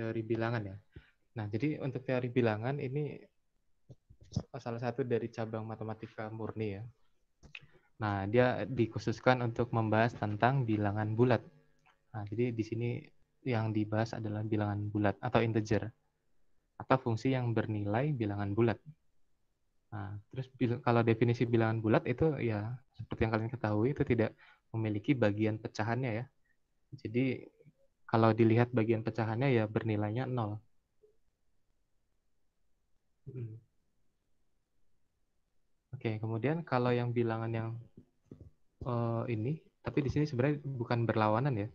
teori bilangan ya. Nah, jadi untuk teori bilangan ini salah satu dari cabang matematika murni ya. Nah, dia dikhususkan untuk membahas tentang bilangan bulat. Nah, jadi di sini yang dibahas adalah bilangan bulat atau integer atau fungsi yang bernilai bilangan bulat. Nah, terus kalau definisi bilangan bulat itu ya seperti yang kalian ketahui itu tidak memiliki bagian pecahannya ya. Jadi kalau dilihat bagian pecahannya ya bernilainya nol. Oke, kemudian kalau yang bilangan yang uh, ini, tapi di sini sebenarnya bukan berlawanan ya.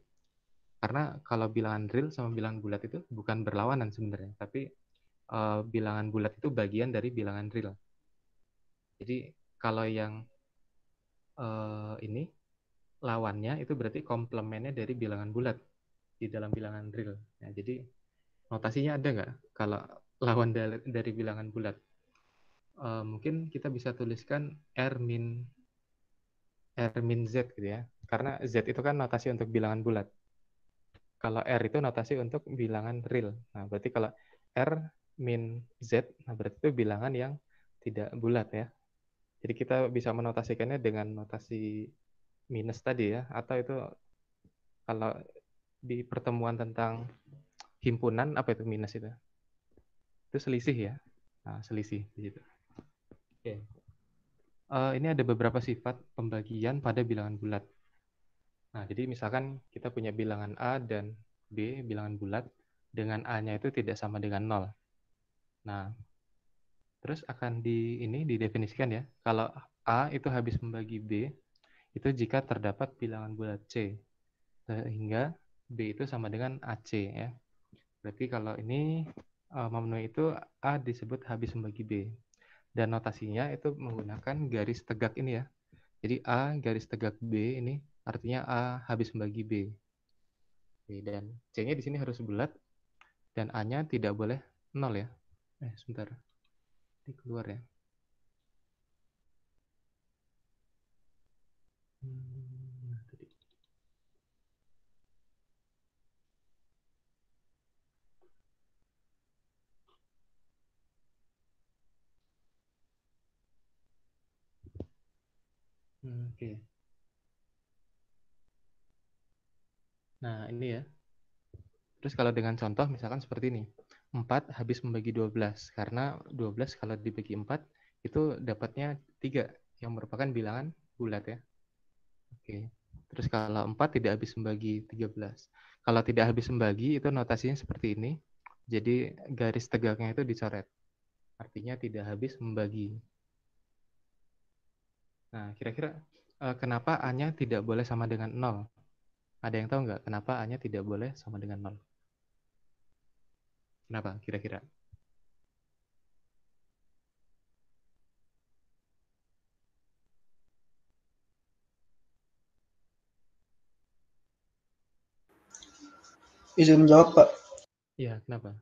Karena kalau bilangan real sama bilangan bulat itu bukan berlawanan sebenarnya, tapi uh, bilangan bulat itu bagian dari bilangan real. Jadi kalau yang uh, ini lawannya itu berarti komplemennya dari bilangan bulat di dalam bilangan real. Nah, ya, jadi notasinya ada nggak kalau lawan dari, bilangan bulat? Uh, mungkin kita bisa tuliskan R min R min Z gitu ya. Karena Z itu kan notasi untuk bilangan bulat. Kalau R itu notasi untuk bilangan real. Nah, berarti kalau R min Z, nah berarti itu bilangan yang tidak bulat ya. Jadi kita bisa menotasikannya dengan notasi minus tadi ya, atau itu kalau di pertemuan tentang himpunan apa itu minus itu itu selisih ya nah, selisih di situ oke okay. uh, eh, ini ada beberapa sifat pembagian pada bilangan bulat nah jadi misalkan kita punya bilangan a dan b bilangan bulat dengan a-nya itu tidak sama dengan nol nah terus akan di ini didefinisikan ya kalau a itu habis membagi b itu jika terdapat bilangan bulat c sehingga B itu sama dengan AC ya. Berarti kalau ini uh, memenuhi itu A disebut habis membagi B. Dan notasinya itu menggunakan garis tegak ini ya. Jadi A garis tegak B ini artinya A habis membagi B. Oke, dan C-nya di sini harus bulat dan A-nya tidak boleh nol ya. Eh, sebentar. Ini keluar ya. Hmm. Hmm, oke. Nah, ini ya. Terus kalau dengan contoh misalkan seperti ini. 4 habis membagi 12 karena 12 kalau dibagi 4 itu dapatnya 3 yang merupakan bilangan bulat ya. Oke. Terus kalau 4 tidak habis membagi 13. Kalau tidak habis membagi itu notasinya seperti ini. Jadi garis tegaknya itu dicoret. Artinya tidak habis membagi. Nah, kira-kira uh, kenapa A-nya tidak boleh sama dengan 0? Ada yang tahu nggak kenapa A-nya tidak boleh sama dengan 0? Kenapa kira-kira? Izin jawab Pak. Iya, kenapa?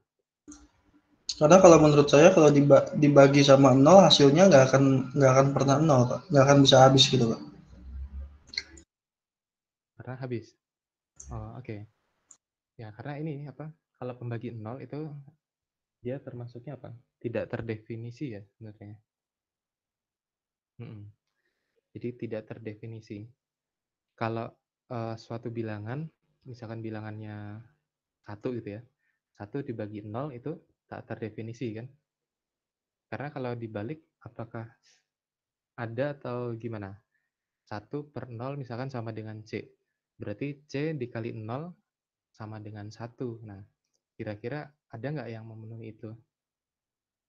karena kalau menurut saya kalau dibagi sama nol hasilnya nggak akan nggak akan pernah nol pak nggak akan bisa habis gitu pak karena habis oh oke okay. ya karena ini apa kalau pembagi nol itu dia termasuknya apa tidak terdefinisi ya sebenarnya hmm. jadi tidak terdefinisi kalau uh, suatu bilangan misalkan bilangannya satu gitu ya satu dibagi nol itu tak terdefinisi kan? Karena kalau dibalik apakah ada atau gimana? 1 per 0 misalkan sama dengan C. Berarti C dikali 0 sama dengan 1. Nah, kira-kira ada nggak yang memenuhi itu?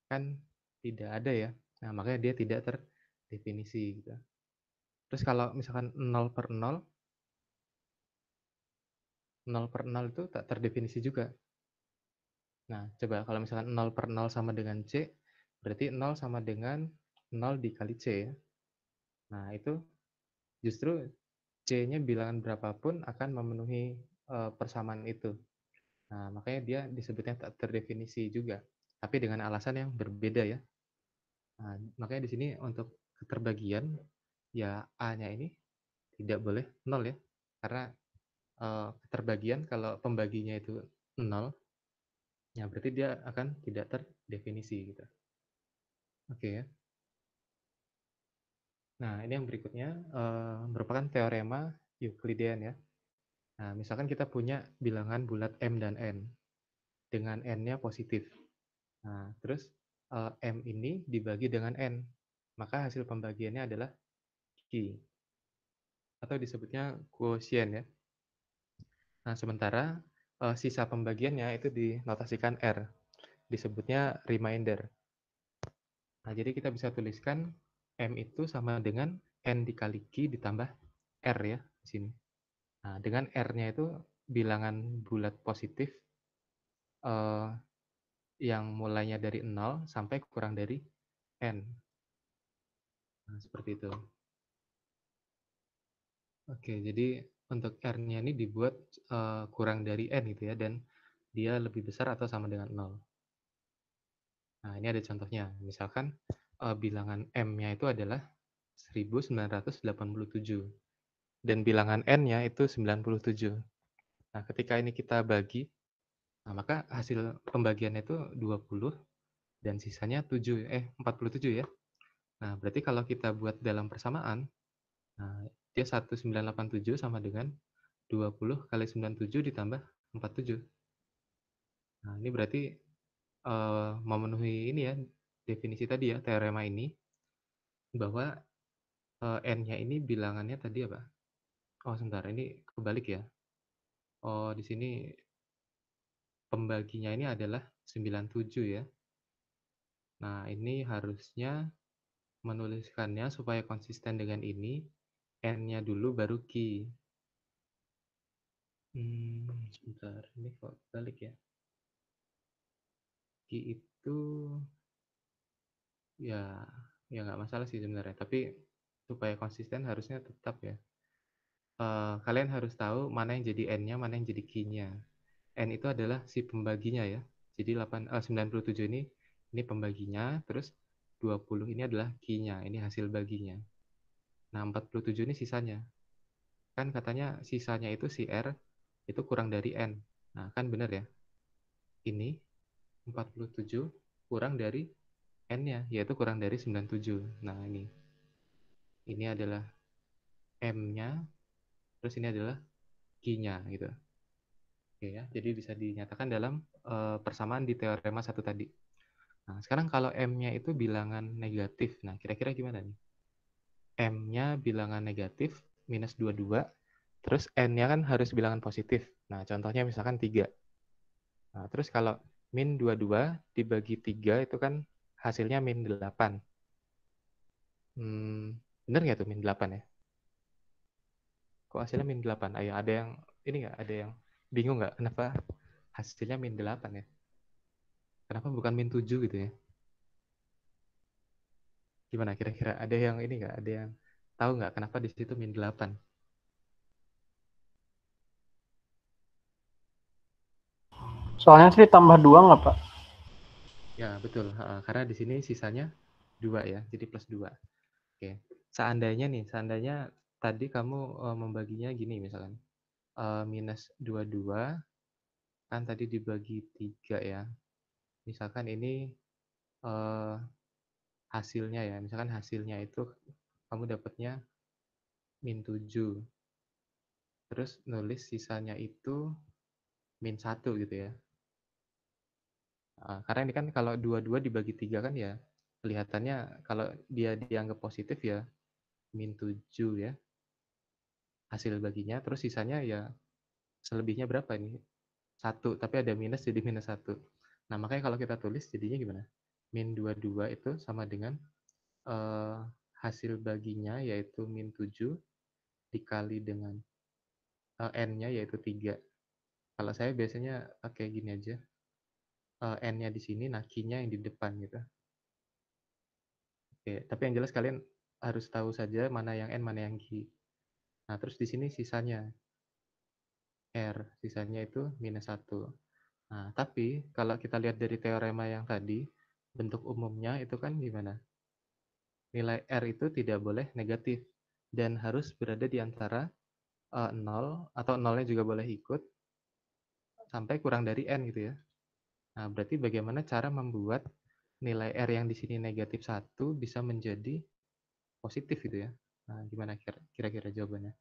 Kan tidak ada ya. Nah, makanya dia tidak terdefinisi. Gitu. Terus kalau misalkan 0 per 0, 0 per 0 itu tak terdefinisi juga. Nah, coba kalau misalkan 0 per 0 sama dengan C, berarti 0 sama dengan 0 dikali C ya. Nah, itu justru C-nya bilangan berapapun akan memenuhi uh, persamaan itu. Nah, makanya dia disebutnya tak terdefinisi juga, tapi dengan alasan yang berbeda ya. Nah, makanya di sini untuk keterbagian, ya A-nya ini tidak boleh 0 ya, karena uh, keterbagian kalau pembaginya itu 0, Ya, berarti dia akan tidak terdefinisi gitu. Oke ya. Nah, ini yang berikutnya uh, merupakan teorema Euclidean ya. Nah, misalkan kita punya bilangan bulat M dan N dengan N-nya positif. Nah, terus uh, M ini dibagi dengan N, maka hasil pembagiannya adalah Q. Atau disebutnya kuosien ya. Nah, sementara uh, sisa pembagiannya itu dinotasikan R, disebutnya reminder. Nah, jadi kita bisa tuliskan M itu sama dengan N dikali Q ditambah R ya, di sini. Nah, dengan R-nya itu bilangan bulat positif uh, yang mulainya dari 0 sampai kurang dari N. Nah, seperti itu. Oke, jadi untuk R-nya ini dibuat uh, kurang dari N gitu ya, dan dia lebih besar atau sama dengan 0. Nah, ini ada contohnya. Misalkan uh, bilangan M-nya itu adalah 1987 dan bilangan n-nya itu 97. Nah, ketika ini kita bagi, nah maka hasil pembagiannya itu 20 dan sisanya 7 eh 47 ya. Nah, berarti kalau kita buat dalam persamaan, nah dia 1987 sama dengan 20 kali 97 ditambah 47. Nah, ini berarti uh, memenuhi ini ya definisi tadi ya teorema ini bahwa uh, n-nya ini bilangannya tadi apa? Oh, sebentar, ini kebalik ya. Oh, di sini pembaginya ini adalah 97 ya. Nah, ini harusnya menuliskannya supaya konsisten dengan ini N-nya dulu baru Q. Hmm, sebentar, ini kok balik ya. Q itu ya ya nggak masalah sih sebenarnya tapi supaya konsisten harusnya tetap ya uh, kalian harus tahu mana yang jadi n-nya mana yang jadi q-nya n itu adalah si pembaginya ya jadi 8 uh, 97 ini ini pembaginya terus 20 ini adalah q-nya ini hasil baginya Nah, 47 ini sisanya. Kan katanya sisanya itu si R itu kurang dari N. Nah, kan benar ya. Ini 47 kurang dari N-nya, yaitu kurang dari 97. Nah, ini. Ini adalah M-nya, terus ini adalah G-nya, gitu. Oke ya, jadi bisa dinyatakan dalam uh, persamaan di teorema satu tadi. Nah, sekarang kalau M-nya itu bilangan negatif, nah kira-kira gimana nih? M-nya bilangan negatif, minus 22. Terus N-nya kan harus bilangan positif. Nah, contohnya misalkan 3. Nah, terus kalau min 22 dibagi 3 itu kan hasilnya min 8. Hmm, bener nggak tuh min 8 ya? Kok hasilnya min 8? Ayo, ada yang, ini nggak? Ada yang bingung nggak? Kenapa hasilnya min 8 ya? Kenapa bukan min 7 gitu ya? gimana kira-kira ada yang ini nggak ada yang tahu nggak kenapa di situ min delapan? soalnya sih tambah dua nggak pak ya betul karena di sini sisanya dua ya jadi plus dua oke seandainya nih seandainya tadi kamu eh, membaginya gini misalkan eh, minus dua dua kan tadi dibagi tiga ya misalkan ini eh, hasilnya ya misalkan hasilnya itu kamu dapatnya min 7 terus nulis sisanya itu min 1 gitu ya ah, karena ini kan kalau dua-dua dibagi tiga kan ya kelihatannya kalau dia dianggap positif ya min 7 ya hasil baginya terus sisanya ya selebihnya berapa ini satu tapi ada minus jadi minus satu nah makanya kalau kita tulis jadinya gimana min 22 itu sama dengan uh, hasil baginya yaitu min 7 dikali dengan uh, n-nya yaitu 3. Kalau saya biasanya pakai eh, gini aja. Uh, n-nya di sini, nah nya yang di depan gitu. Oke, tapi yang jelas kalian harus tahu saja mana yang n, mana yang g. Nah, terus di sini sisanya R, sisanya itu minus satu. Nah, tapi kalau kita lihat dari teorema yang tadi, bentuk umumnya itu kan gimana? Nilai R itu tidak boleh negatif dan harus berada di antara uh, eh, 0 atau 0-nya juga boleh ikut sampai kurang dari N gitu ya. Nah, berarti bagaimana cara membuat nilai R yang di sini negatif 1 bisa menjadi positif gitu ya. Nah, gimana kira-kira jawabannya?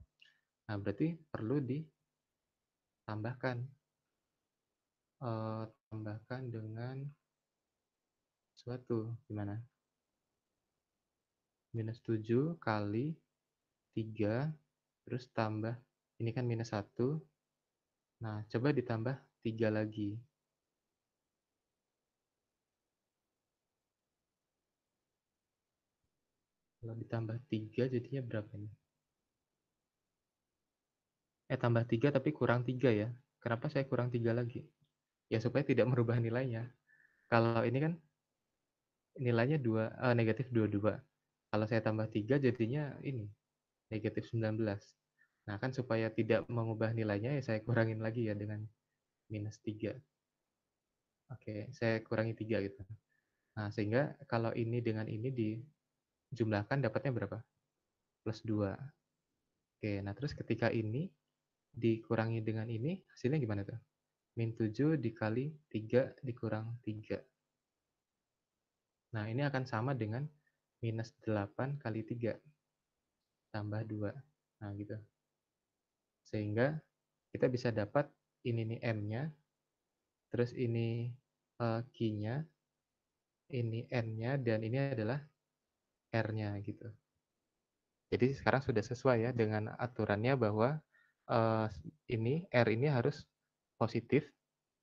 Nah, berarti perlu ditambahkan. Uh, tambahkan dengan sesuatu. Gimana? Minus 7 kali 3, terus tambah, ini kan minus 1. Nah, coba ditambah 3 lagi. Kalau ditambah 3 jadinya berapa ini? Eh, tambah 3 tapi kurang 3 ya. Kenapa saya kurang 3 lagi? Ya, supaya tidak merubah nilainya. Kalau ini kan nilainya dua uh, negatif 22. Kalau saya tambah tiga jadinya ini negatif 19. Nah, kan supaya tidak mengubah nilainya ya saya kurangin lagi ya dengan minus tiga Oke, saya kurangi tiga gitu. Nah, sehingga kalau ini dengan ini dijumlahkan dapatnya berapa? Plus dua Oke, nah terus ketika ini dikurangi dengan ini, hasilnya gimana tuh? Min tujuh dikali tiga dikurang tiga Nah, ini akan sama dengan minus 8 kali 3 tambah 2. Nah, gitu. Sehingga kita bisa dapat ini nih M-nya, terus ini uh, eh, Q-nya, ini N-nya, dan ini adalah R-nya gitu. Jadi sekarang sudah sesuai ya dengan aturannya bahwa uh, ini R ini harus positif,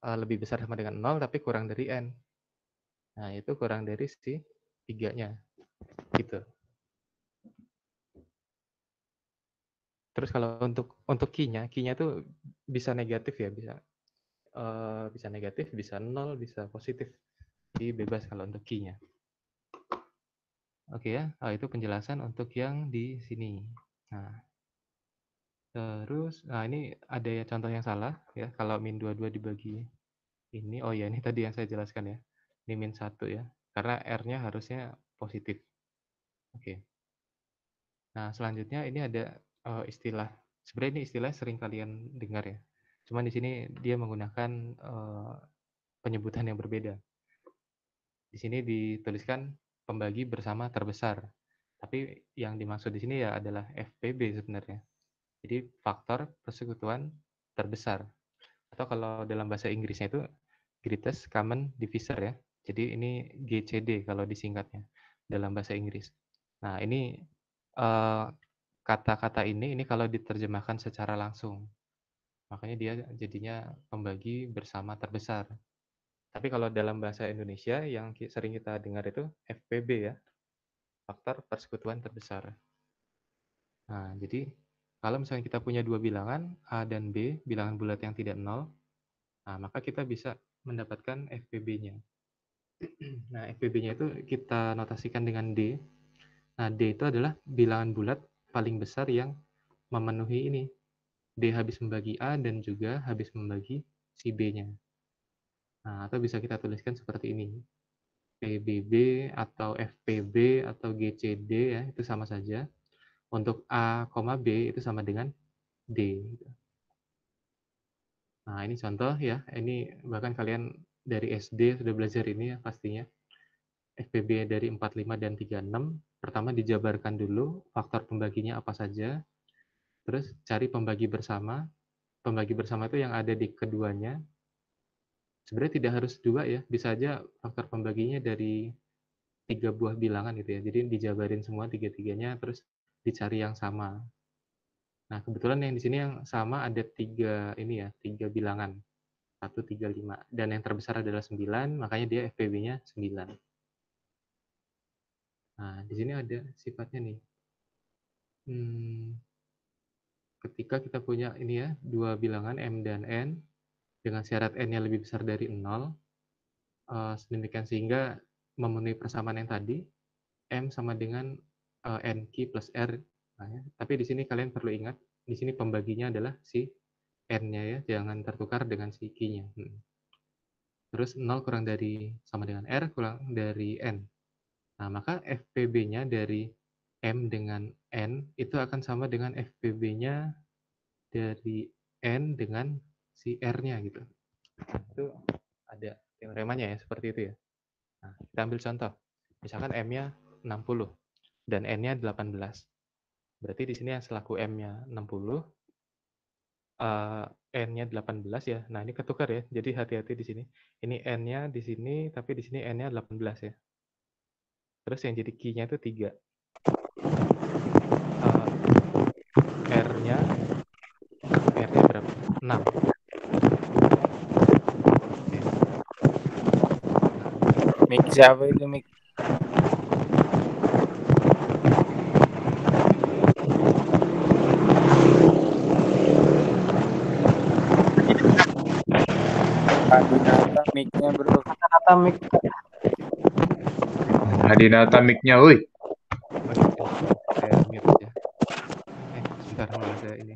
eh, lebih besar sama dengan 0 tapi kurang dari N. Nah, itu kurang dari si tiganya. Gitu. Terus kalau untuk untuk kinya, kinya tuh bisa negatif ya, bisa uh, bisa negatif, bisa nol, bisa positif. Jadi bebas kalau untuk kinya. Oke okay ya, oh, itu penjelasan untuk yang di sini. Nah, terus, nah ini ada ya contoh yang salah ya. Kalau min 22 dibagi ini, oh ya ini tadi yang saya jelaskan ya ini min 1 ya, karena R-nya harusnya positif. Oke. Okay. Nah, selanjutnya ini ada uh, istilah. Sebenarnya ini istilah sering kalian dengar ya. Cuman di sini dia menggunakan uh, penyebutan yang berbeda. Di sini dituliskan pembagi bersama terbesar. Tapi yang dimaksud di sini ya adalah FPB sebenarnya. Jadi faktor persekutuan terbesar. Atau kalau dalam bahasa Inggrisnya itu greatest common divisor ya. Jadi ini GCD kalau disingkatnya dalam bahasa Inggris. Nah, ini eh, kata-kata ini ini kalau diterjemahkan secara langsung. Makanya dia jadinya pembagi bersama terbesar. Tapi kalau dalam bahasa Indonesia yang sering kita dengar itu FPB ya, faktor persekutuan terbesar. Nah, jadi kalau misalnya kita punya dua bilangan, A dan B, bilangan bulat yang tidak nol, nah, maka kita bisa mendapatkan FPB-nya. Nah, FPB-nya itu kita notasikan dengan D. Nah, D itu adalah bilangan bulat paling besar yang memenuhi ini. D habis membagi A dan juga habis membagi si B-nya. Nah, atau bisa kita tuliskan seperti ini. PBB atau FPB atau GCD ya, itu sama saja. Untuk A, B itu sama dengan D. Gitu. Nah, ini contoh ya. Ini bahkan kalian dari SD sudah belajar ini ya pastinya. FPB dari 45 dan 36. Pertama dijabarkan dulu faktor pembaginya apa saja. Terus cari pembagi bersama. Pembagi bersama itu yang ada di keduanya. Sebenarnya tidak harus dua ya, bisa aja faktor pembaginya dari tiga buah bilangan gitu ya. Jadi dijabarin semua tiga-tiganya terus dicari yang sama. Nah, kebetulan yang di sini yang sama ada tiga ini ya, tiga bilangan. 135 Dan yang terbesar adalah 9, makanya dia FPB-nya 9. Nah, di sini ada sifatnya nih. Hmm, ketika kita punya ini ya, dua bilangan M dan N, dengan syarat N-nya lebih besar dari 0, uh, eh, sedemikian sehingga memenuhi persamaan yang tadi, M sama dengan uh, eh, k plus R. Nah, ya. Tapi di sini kalian perlu ingat, di sini pembaginya adalah si n-nya ya, jangan tertukar dengan si q-nya. Hmm. Terus 0 kurang dari sama dengan r kurang dari n. Nah, maka FPB-nya dari m dengan n itu akan sama dengan FPB-nya dari n dengan si r-nya gitu. Itu ada teoremanya ya, seperti itu ya. Nah, kita ambil contoh. Misalkan m-nya 60 dan n-nya 18. Berarti di sini yang selaku m-nya 60 uh, n-nya 18 ya. Nah, ini ketukar ya. Jadi hati-hati di sini. Ini n-nya di sini, tapi di sini n-nya 18 ya. Terus yang jadi key-nya itu 3. Uh, eh, r-nya r-nya berapa? 6. Mix apa itu mix? kata mic-nya, Bro. kata mic. Tadi data mic-nya, woi. Eh, sebentar malah saya ini.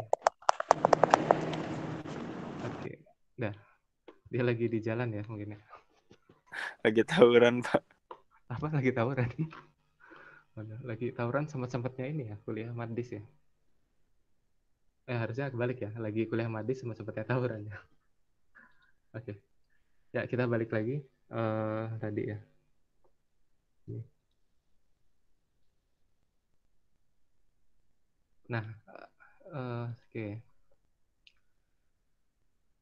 Oke, dah. Dia lagi di jalan ya mungkin ya. Lagi tawuran, Pak. Apa lagi tawuran? lagi tawuran sempat-sempatnya ini ya, kuliah madis ya. Eh, harusnya kebalik ya, lagi kuliah madis sempat-sempatnya tawuran ya. Oke. Okay. Ya, kita balik lagi uh, tadi ya. Nah, uh, oke. Okay.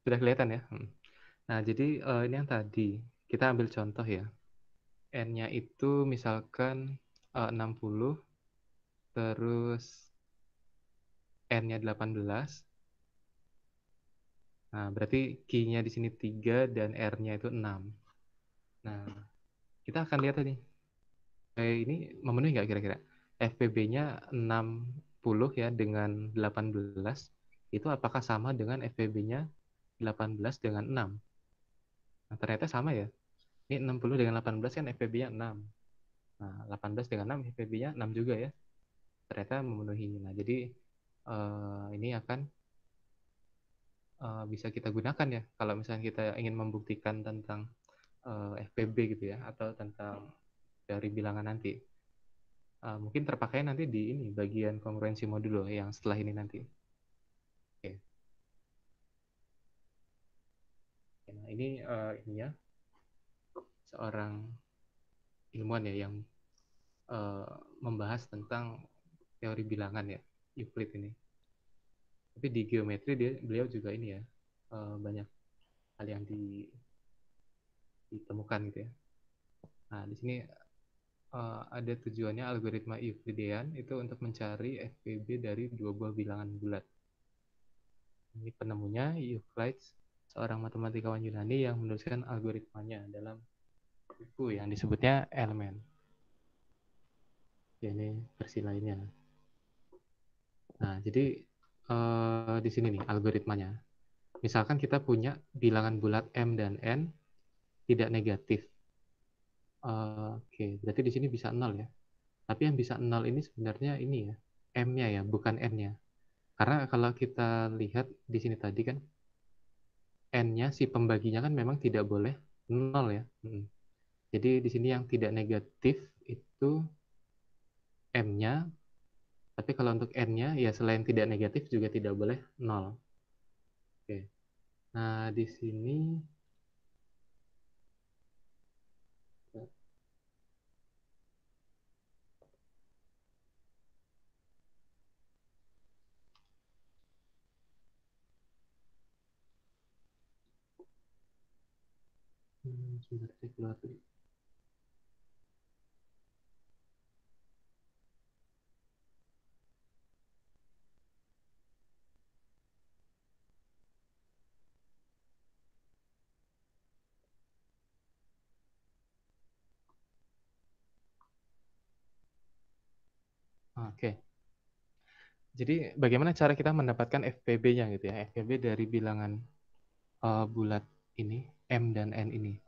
Sudah kelihatan ya? Hmm. Nah, jadi uh, ini yang tadi. Kita ambil contoh ya. N-nya itu misalkan uh, 60, terus N-nya 18, Nah, berarti key nya di sini 3 dan R-nya itu 6. Nah, kita akan lihat tadi. Eh, ini memenuhi nggak kira-kira? FPB-nya 60 ya dengan 18 itu apakah sama dengan FPB-nya 18 dengan 6? Nah, ternyata sama ya. Ini 60 dengan 18 kan FPB-nya 6. Nah, 18 dengan 6 FPB-nya 6 juga ya. Ternyata memenuhi. Nah, jadi eh, ini akan uh, bisa kita gunakan ya kalau misalnya kita ingin membuktikan tentang uh, eh, FPB gitu ya atau tentang dari bilangan nanti uh, mungkin terpakai nanti di ini bagian kongruensi modulo yang setelah ini nanti oke okay. Ya, nah ini uh, ini ya seorang ilmuwan ya yang uh, membahas tentang teori bilangan ya Euclid ini tapi di geometri dia beliau juga ini ya eh, banyak hal yang di, ditemukan gitu ya nah di sini eh, ada tujuannya algoritma Euclidean itu untuk mencari FPB dari dua buah bilangan bulat. Ini penemunya Euclides, seorang matematikawan Yunani yang menuliskan algoritmanya dalam buku yang disebutnya Elemen. Ya, ini versi lainnya. Nah, jadi uh, di sini nih algoritmanya. Misalkan kita punya bilangan bulat M dan N tidak negatif. Uh, Oke, okay. berarti di sini bisa nol ya. Tapi yang bisa nol ini sebenarnya ini ya, M-nya ya, bukan N-nya. Karena kalau kita lihat di sini tadi kan, N-nya si pembaginya kan memang tidak boleh nol ya. Hmm. Jadi di sini yang tidak negatif itu M-nya tapi kalau untuk n-nya ya selain tidak negatif juga tidak boleh nol. Oke. Nah, di sini Hmm, sebentar saya keluar dulu. Jadi bagaimana cara kita mendapatkan FPB-nya gitu ya? FPB dari bilangan uh, bulat ini M dan N ini.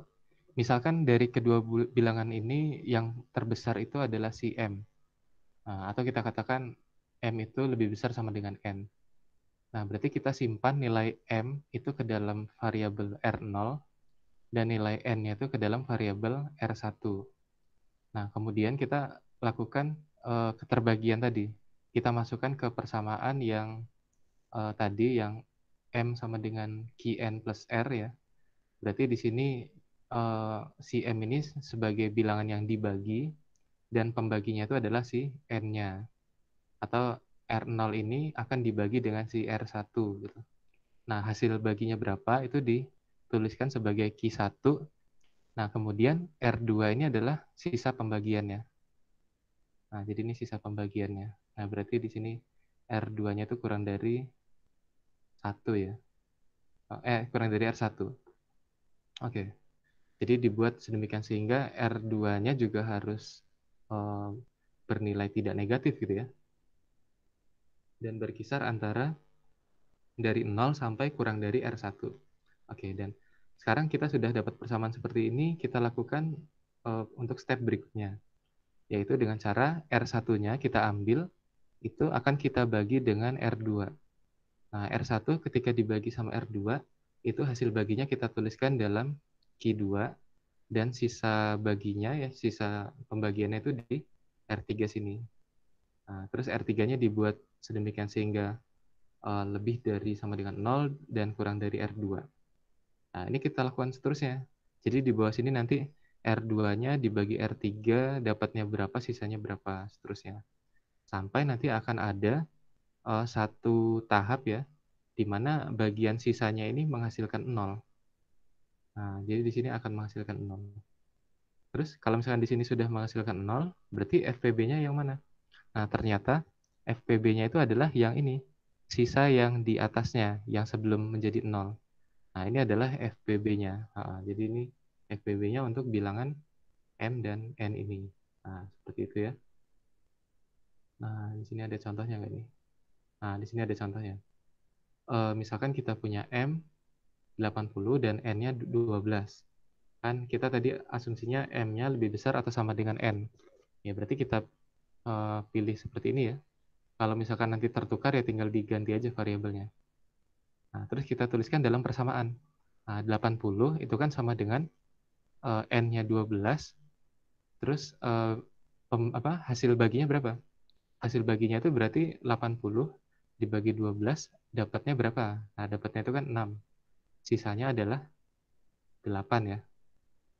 Misalkan dari kedua bilangan ini yang terbesar itu adalah si M. Nah, atau kita katakan M itu lebih besar sama dengan N. Nah, berarti kita simpan nilai M itu ke dalam variabel R0 dan nilai N-nya itu ke dalam variabel R1. Nah, kemudian kita lakukan uh, keterbagian tadi kita masukkan ke persamaan yang uh, tadi yang M sama dengan QN plus R ya. Berarti di sini uh, si M ini sebagai bilangan yang dibagi dan pembaginya itu adalah si N-nya. Atau R0 ini akan dibagi dengan si R1 gitu. Nah, hasil baginya berapa itu dituliskan sebagai Q1. Nah, kemudian R2 ini adalah sisa pembagiannya. Nah, jadi ini sisa pembagiannya. Nah, berarti di sini R2-nya itu kurang dari 1 ya. Oh, eh, kurang dari R1. Oke. Okay. Jadi dibuat sedemikian sehingga R2-nya juga harus eh, bernilai tidak negatif gitu ya. Dan berkisar antara dari 0 sampai kurang dari R1. Oke, okay, dan sekarang kita sudah dapat persamaan seperti ini, kita lakukan uh, untuk step berikutnya, yaitu dengan cara R1-nya kita ambil, itu akan kita bagi dengan R2. Nah, R1 ketika dibagi sama R2, itu hasil baginya kita tuliskan dalam Q2, dan sisa baginya, ya sisa pembagiannya itu di R3 sini. Nah, terus R3-nya dibuat sedemikian sehingga uh, lebih dari sama dengan 0 dan kurang dari R2. Nah, ini kita lakukan seterusnya. Jadi di bawah sini nanti R2-nya dibagi R3, dapatnya berapa, sisanya berapa, seterusnya sampai nanti akan ada uh, satu tahap ya di mana bagian sisanya ini menghasilkan nol. Nah, jadi di sini akan menghasilkan nol. Terus kalau misalkan di sini sudah menghasilkan nol, berarti FPB-nya yang mana? Nah, ternyata FPB-nya itu adalah yang ini, sisa yang di atasnya, yang sebelum menjadi nol. Nah, ini adalah FPB-nya. jadi ini FPB-nya untuk bilangan M dan N ini. Nah, seperti itu ya. Nah, di sini ada contohnya nggak nih? Nah, di sini ada contohnya. E, misalkan kita punya M 80 dan N-nya 12. Kan kita tadi asumsinya M-nya lebih besar atau sama dengan N. Ya, berarti kita e, pilih seperti ini ya. Kalau misalkan nanti tertukar ya tinggal diganti aja variabelnya. Nah, terus kita tuliskan dalam persamaan. Nah, 80 itu kan sama dengan e, N-nya 12. Terus e, pem, apa hasil baginya berapa? hasil baginya itu berarti 80 dibagi 12 dapatnya berapa? Nah, dapatnya itu kan 6. Sisanya adalah 8 ya.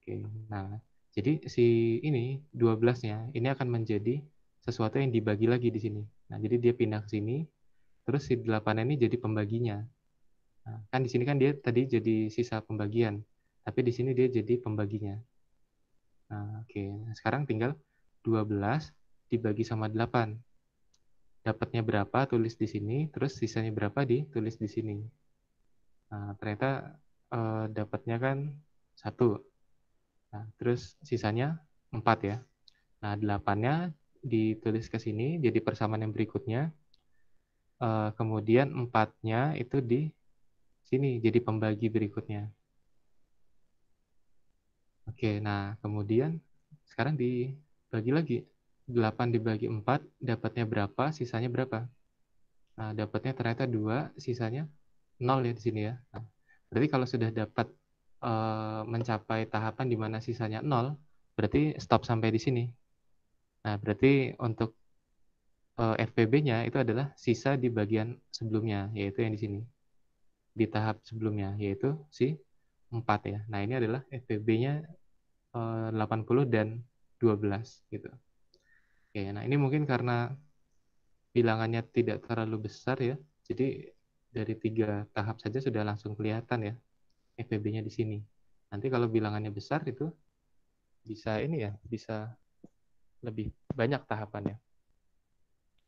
Oke. Nah, jadi si ini 12-nya ini akan menjadi sesuatu yang dibagi lagi di sini. Nah, jadi dia pindah ke sini terus si 8 ini jadi pembaginya. Nah, kan di sini kan dia tadi jadi sisa pembagian, tapi di sini dia jadi pembaginya. Nah, oke. Nah, sekarang tinggal 12 dibagi sama 8 dapatnya berapa tulis di sini, terus sisanya berapa ditulis di sini. Nah, ternyata eh, dapatnya kan satu. Nah, terus sisanya empat ya. Nah, delapannya ditulis ke sini jadi persamaan yang berikutnya. Eh, kemudian empatnya itu di sini jadi pembagi berikutnya. Oke, nah kemudian sekarang dibagi lagi 8 dibagi 4, dapatnya berapa, sisanya berapa? Nah, dapatnya ternyata 2, sisanya 0 ya di sini ya. Nah, berarti kalau sudah dapat e, mencapai tahapan di mana sisanya 0, berarti stop sampai di sini. Nah, berarti untuk e, eh, FPB-nya itu adalah sisa di bagian sebelumnya, yaitu yang di sini. Di tahap sebelumnya, yaitu si 4 ya. Nah, ini adalah FPB-nya e, 80 dan 12 gitu. Oke, nah ini mungkin karena bilangannya tidak terlalu besar ya. Jadi dari tiga tahap saja sudah langsung kelihatan ya FPB-nya di sini. Nanti kalau bilangannya besar itu bisa ini ya, bisa lebih banyak tahapannya.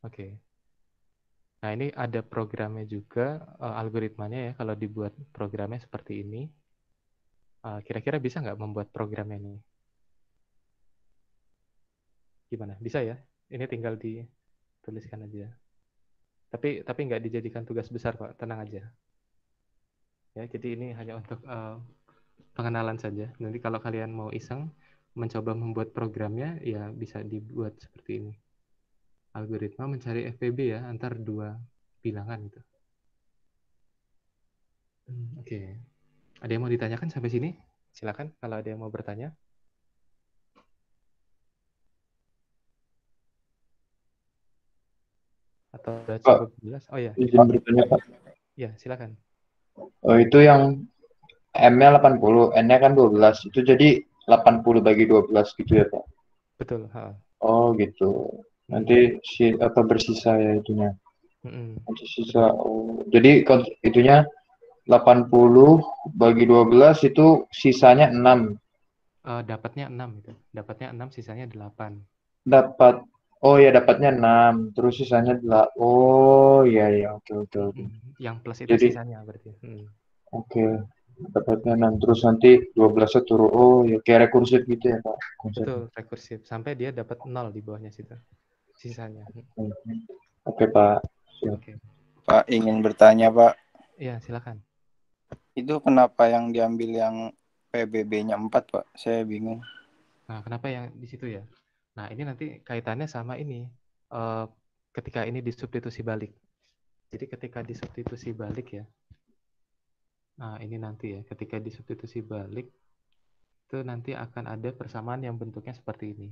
Oke. Nah, ini ada programnya juga, eh, algoritmanya ya. Kalau dibuat programnya seperti ini, eh, kira-kira bisa nggak membuat programnya ini? gimana bisa ya ini tinggal dituliskan aja tapi tapi nggak dijadikan tugas besar pak tenang aja ya jadi ini hanya untuk uh, pengenalan saja nanti kalau kalian mau iseng mencoba membuat programnya ya bisa dibuat seperti ini algoritma mencari FPB ya antar dua bilangan itu hmm, oke okay. ada yang mau ditanyakan sampai sini silakan kalau ada yang mau bertanya oh, oh ya. Izin bertanya Pak. Ya, silakan. Oh, itu yang M-nya 80, N-nya kan 12. Itu jadi 80 bagi 12 gitu ya, Pak? Betul, ha. Oh, gitu. Nanti si apa bersisa ya itunya. Mm -hmm. Nanti sisa. Oh. Jadi itunya 80 bagi 12 itu sisanya 6. Uh, dapatnya 6 itu. Dapatnya 6 sisanya 8. Dapat Oh ya dapatnya 6, terus sisanya 8. Oh iya ya oke oke okay. Hmm, yang plus itu Jadi, sisanya berarti. Hmm. Oke. Okay. Dapatnya 6 terus nanti 12 turun. Oh ya kayak rekursif gitu ya, Pak. Konsep. Betul, rekursif sampai dia dapat 0 di bawahnya situ. Sisanya. Hmm. hmm. Oke, okay, Pak. Oke. Okay. Pak ingin bertanya, Pak. Iya, silakan. Itu kenapa yang diambil yang PBB-nya 4, Pak? Saya bingung. Nah, kenapa yang di situ ya? Nah, ini nanti kaitannya sama ini uh, ketika ini disubstitusi balik. Jadi ketika disubstitusi balik ya. Nah, ini nanti ya, ketika disubstitusi balik itu nanti akan ada persamaan yang bentuknya seperti ini.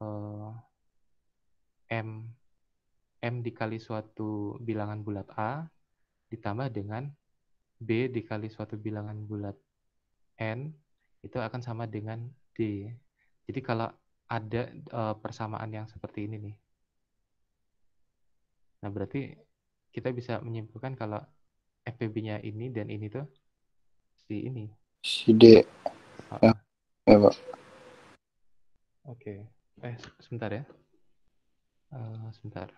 Uh, M M dikali suatu bilangan bulat A ditambah dengan B dikali suatu bilangan bulat N itu akan sama dengan D. Jadi kalau ada uh, persamaan yang seperti ini nih. Nah, berarti kita bisa menyimpulkan kalau FPB-nya ini dan ini tuh si ini. Si D. Oh. Ya, ya Pak. Oke. Okay. Eh, sebentar ya. Uh, sebentar.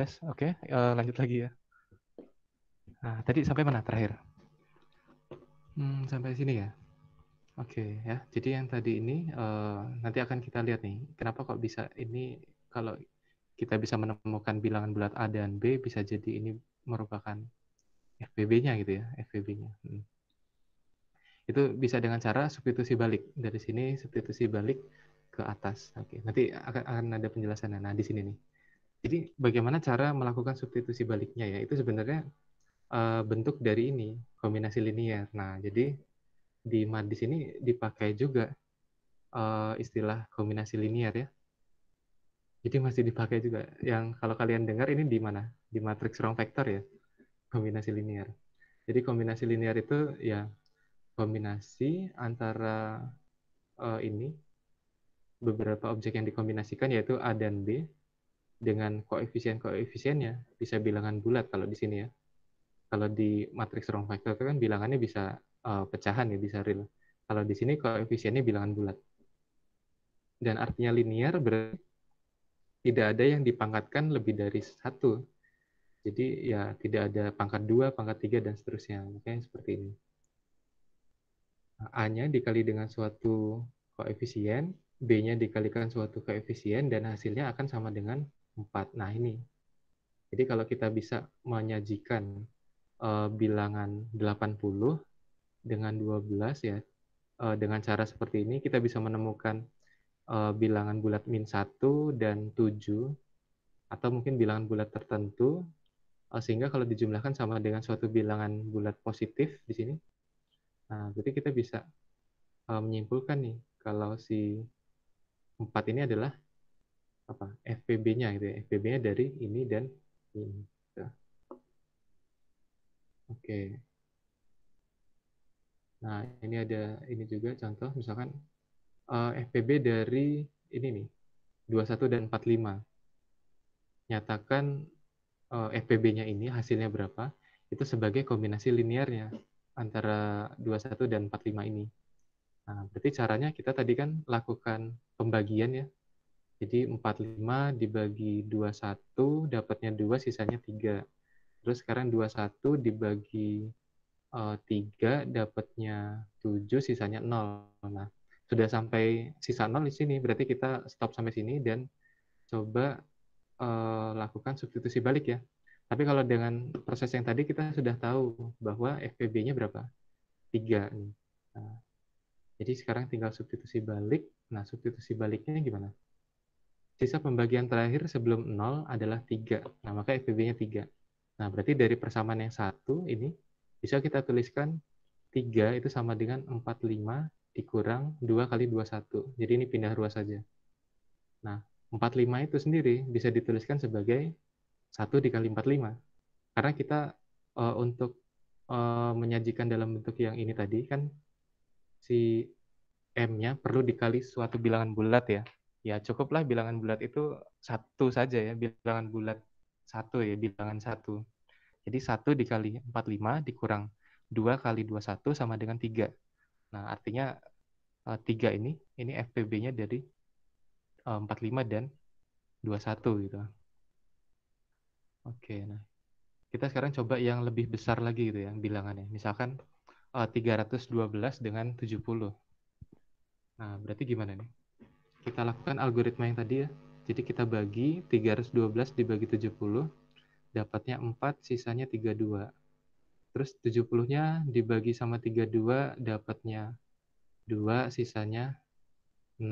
tes. Oke, okay. uh, eh, lanjut lagi ya. Nah, tadi sampai mana terakhir? Hmm, sampai sini ya. Oke okay, ya. Jadi yang tadi ini uh, nanti akan kita lihat nih. Kenapa kok bisa ini kalau kita bisa menemukan bilangan bulat A dan B bisa jadi ini merupakan FBB-nya gitu ya, FBB-nya. Hmm. Itu bisa dengan cara substitusi balik. Dari sini substitusi balik ke atas. Oke. Okay. Nanti akan akan ada penjelasannya. Nah, di sini nih. Jadi bagaimana cara melakukan substitusi baliknya ya? Itu sebenarnya uh, bentuk dari ini kombinasi linier. Nah, jadi di mat di sini dipakai juga uh, istilah kombinasi linier ya. Jadi masih dipakai juga. Yang kalau kalian dengar ini di mana? Di matriks wrong vector ya, kombinasi linier. Jadi kombinasi linier itu ya kombinasi antara uh, ini beberapa objek yang dikombinasikan yaitu A dan B dengan koefisien-koefisiennya bisa bilangan bulat kalau di sini ya. Kalau di matriks round factor kan bilangannya bisa uh, pecahan ya, bisa real. Kalau di sini koefisiennya bilangan bulat. Dan artinya linear berarti tidak ada yang dipangkatkan lebih dari satu. Jadi ya tidak ada pangkat dua, pangkat tiga, dan seterusnya. Makanya seperti ini. A-nya dikali dengan suatu koefisien, B-nya dikalikan suatu koefisien, dan hasilnya akan sama dengan 4. Nah, ini. Jadi kalau kita bisa menyajikan uh, bilangan 80 dengan 12 ya, uh, dengan cara seperti ini kita bisa menemukan uh, bilangan bulat min 1 dan 7 atau mungkin bilangan bulat tertentu uh, sehingga kalau dijumlahkan sama dengan suatu bilangan bulat positif di sini. Nah, berarti kita bisa uh, menyimpulkan nih kalau si 4 ini adalah apa FPB-nya gitu ya. FPB-nya dari ini dan ini. Gitu. Oke. Nah, ini ada ini juga contoh misalkan uh, eh, FPB dari ini nih 21 dan 45. Nyatakan uh, eh, FPB-nya ini hasilnya berapa? Itu sebagai kombinasi linearnya antara 21 dan 45 ini. Nah, berarti caranya kita tadi kan lakukan pembagian ya jadi 45 dibagi 21 dapatnya 2 sisanya 3. Terus sekarang 21 dibagi uh, eh, 3 dapatnya 7 sisanya 0. Nah, sudah sampai sisa 0 di sini berarti kita stop sampai sini dan coba eh, lakukan substitusi balik ya. Tapi kalau dengan proses yang tadi kita sudah tahu bahwa FPB-nya berapa? 3 nih. Nah, jadi sekarang tinggal substitusi balik. Nah, substitusi baliknya gimana? Sisa pembagian terakhir sebelum 0 adalah 3. Nah, maka FPB-nya 3. Nah, berarti dari persamaan yang satu ini bisa kita tuliskan 3 itu sama dengan 45 dikurang 2 kali 21. Jadi ini pindah ruas saja. Nah, 45 itu sendiri bisa dituliskan sebagai 1 dikali 45. Karena kita uh, untuk uh, menyajikan dalam bentuk yang ini tadi kan si M-nya perlu dikali suatu bilangan bulat ya ya cukuplah bilangan bulat itu satu saja ya bilangan bulat satu ya bilangan satu jadi satu dikali empat lima dikurang dua kali dua satu sama dengan tiga. Nah, artinya eh, tiga ini ini FPB-nya dari eh, empat lima dan dua satu gitu. Oke, nah kita sekarang coba yang lebih besar lagi gitu ya bilangannya. Misalkan 312 eh, dengan 70. Nah, berarti gimana nih? kita lakukan algoritma yang tadi ya. Jadi kita bagi 312 dibagi 70, dapatnya 4, sisanya 32. Terus 70-nya dibagi sama 32, dapatnya 2, sisanya 6.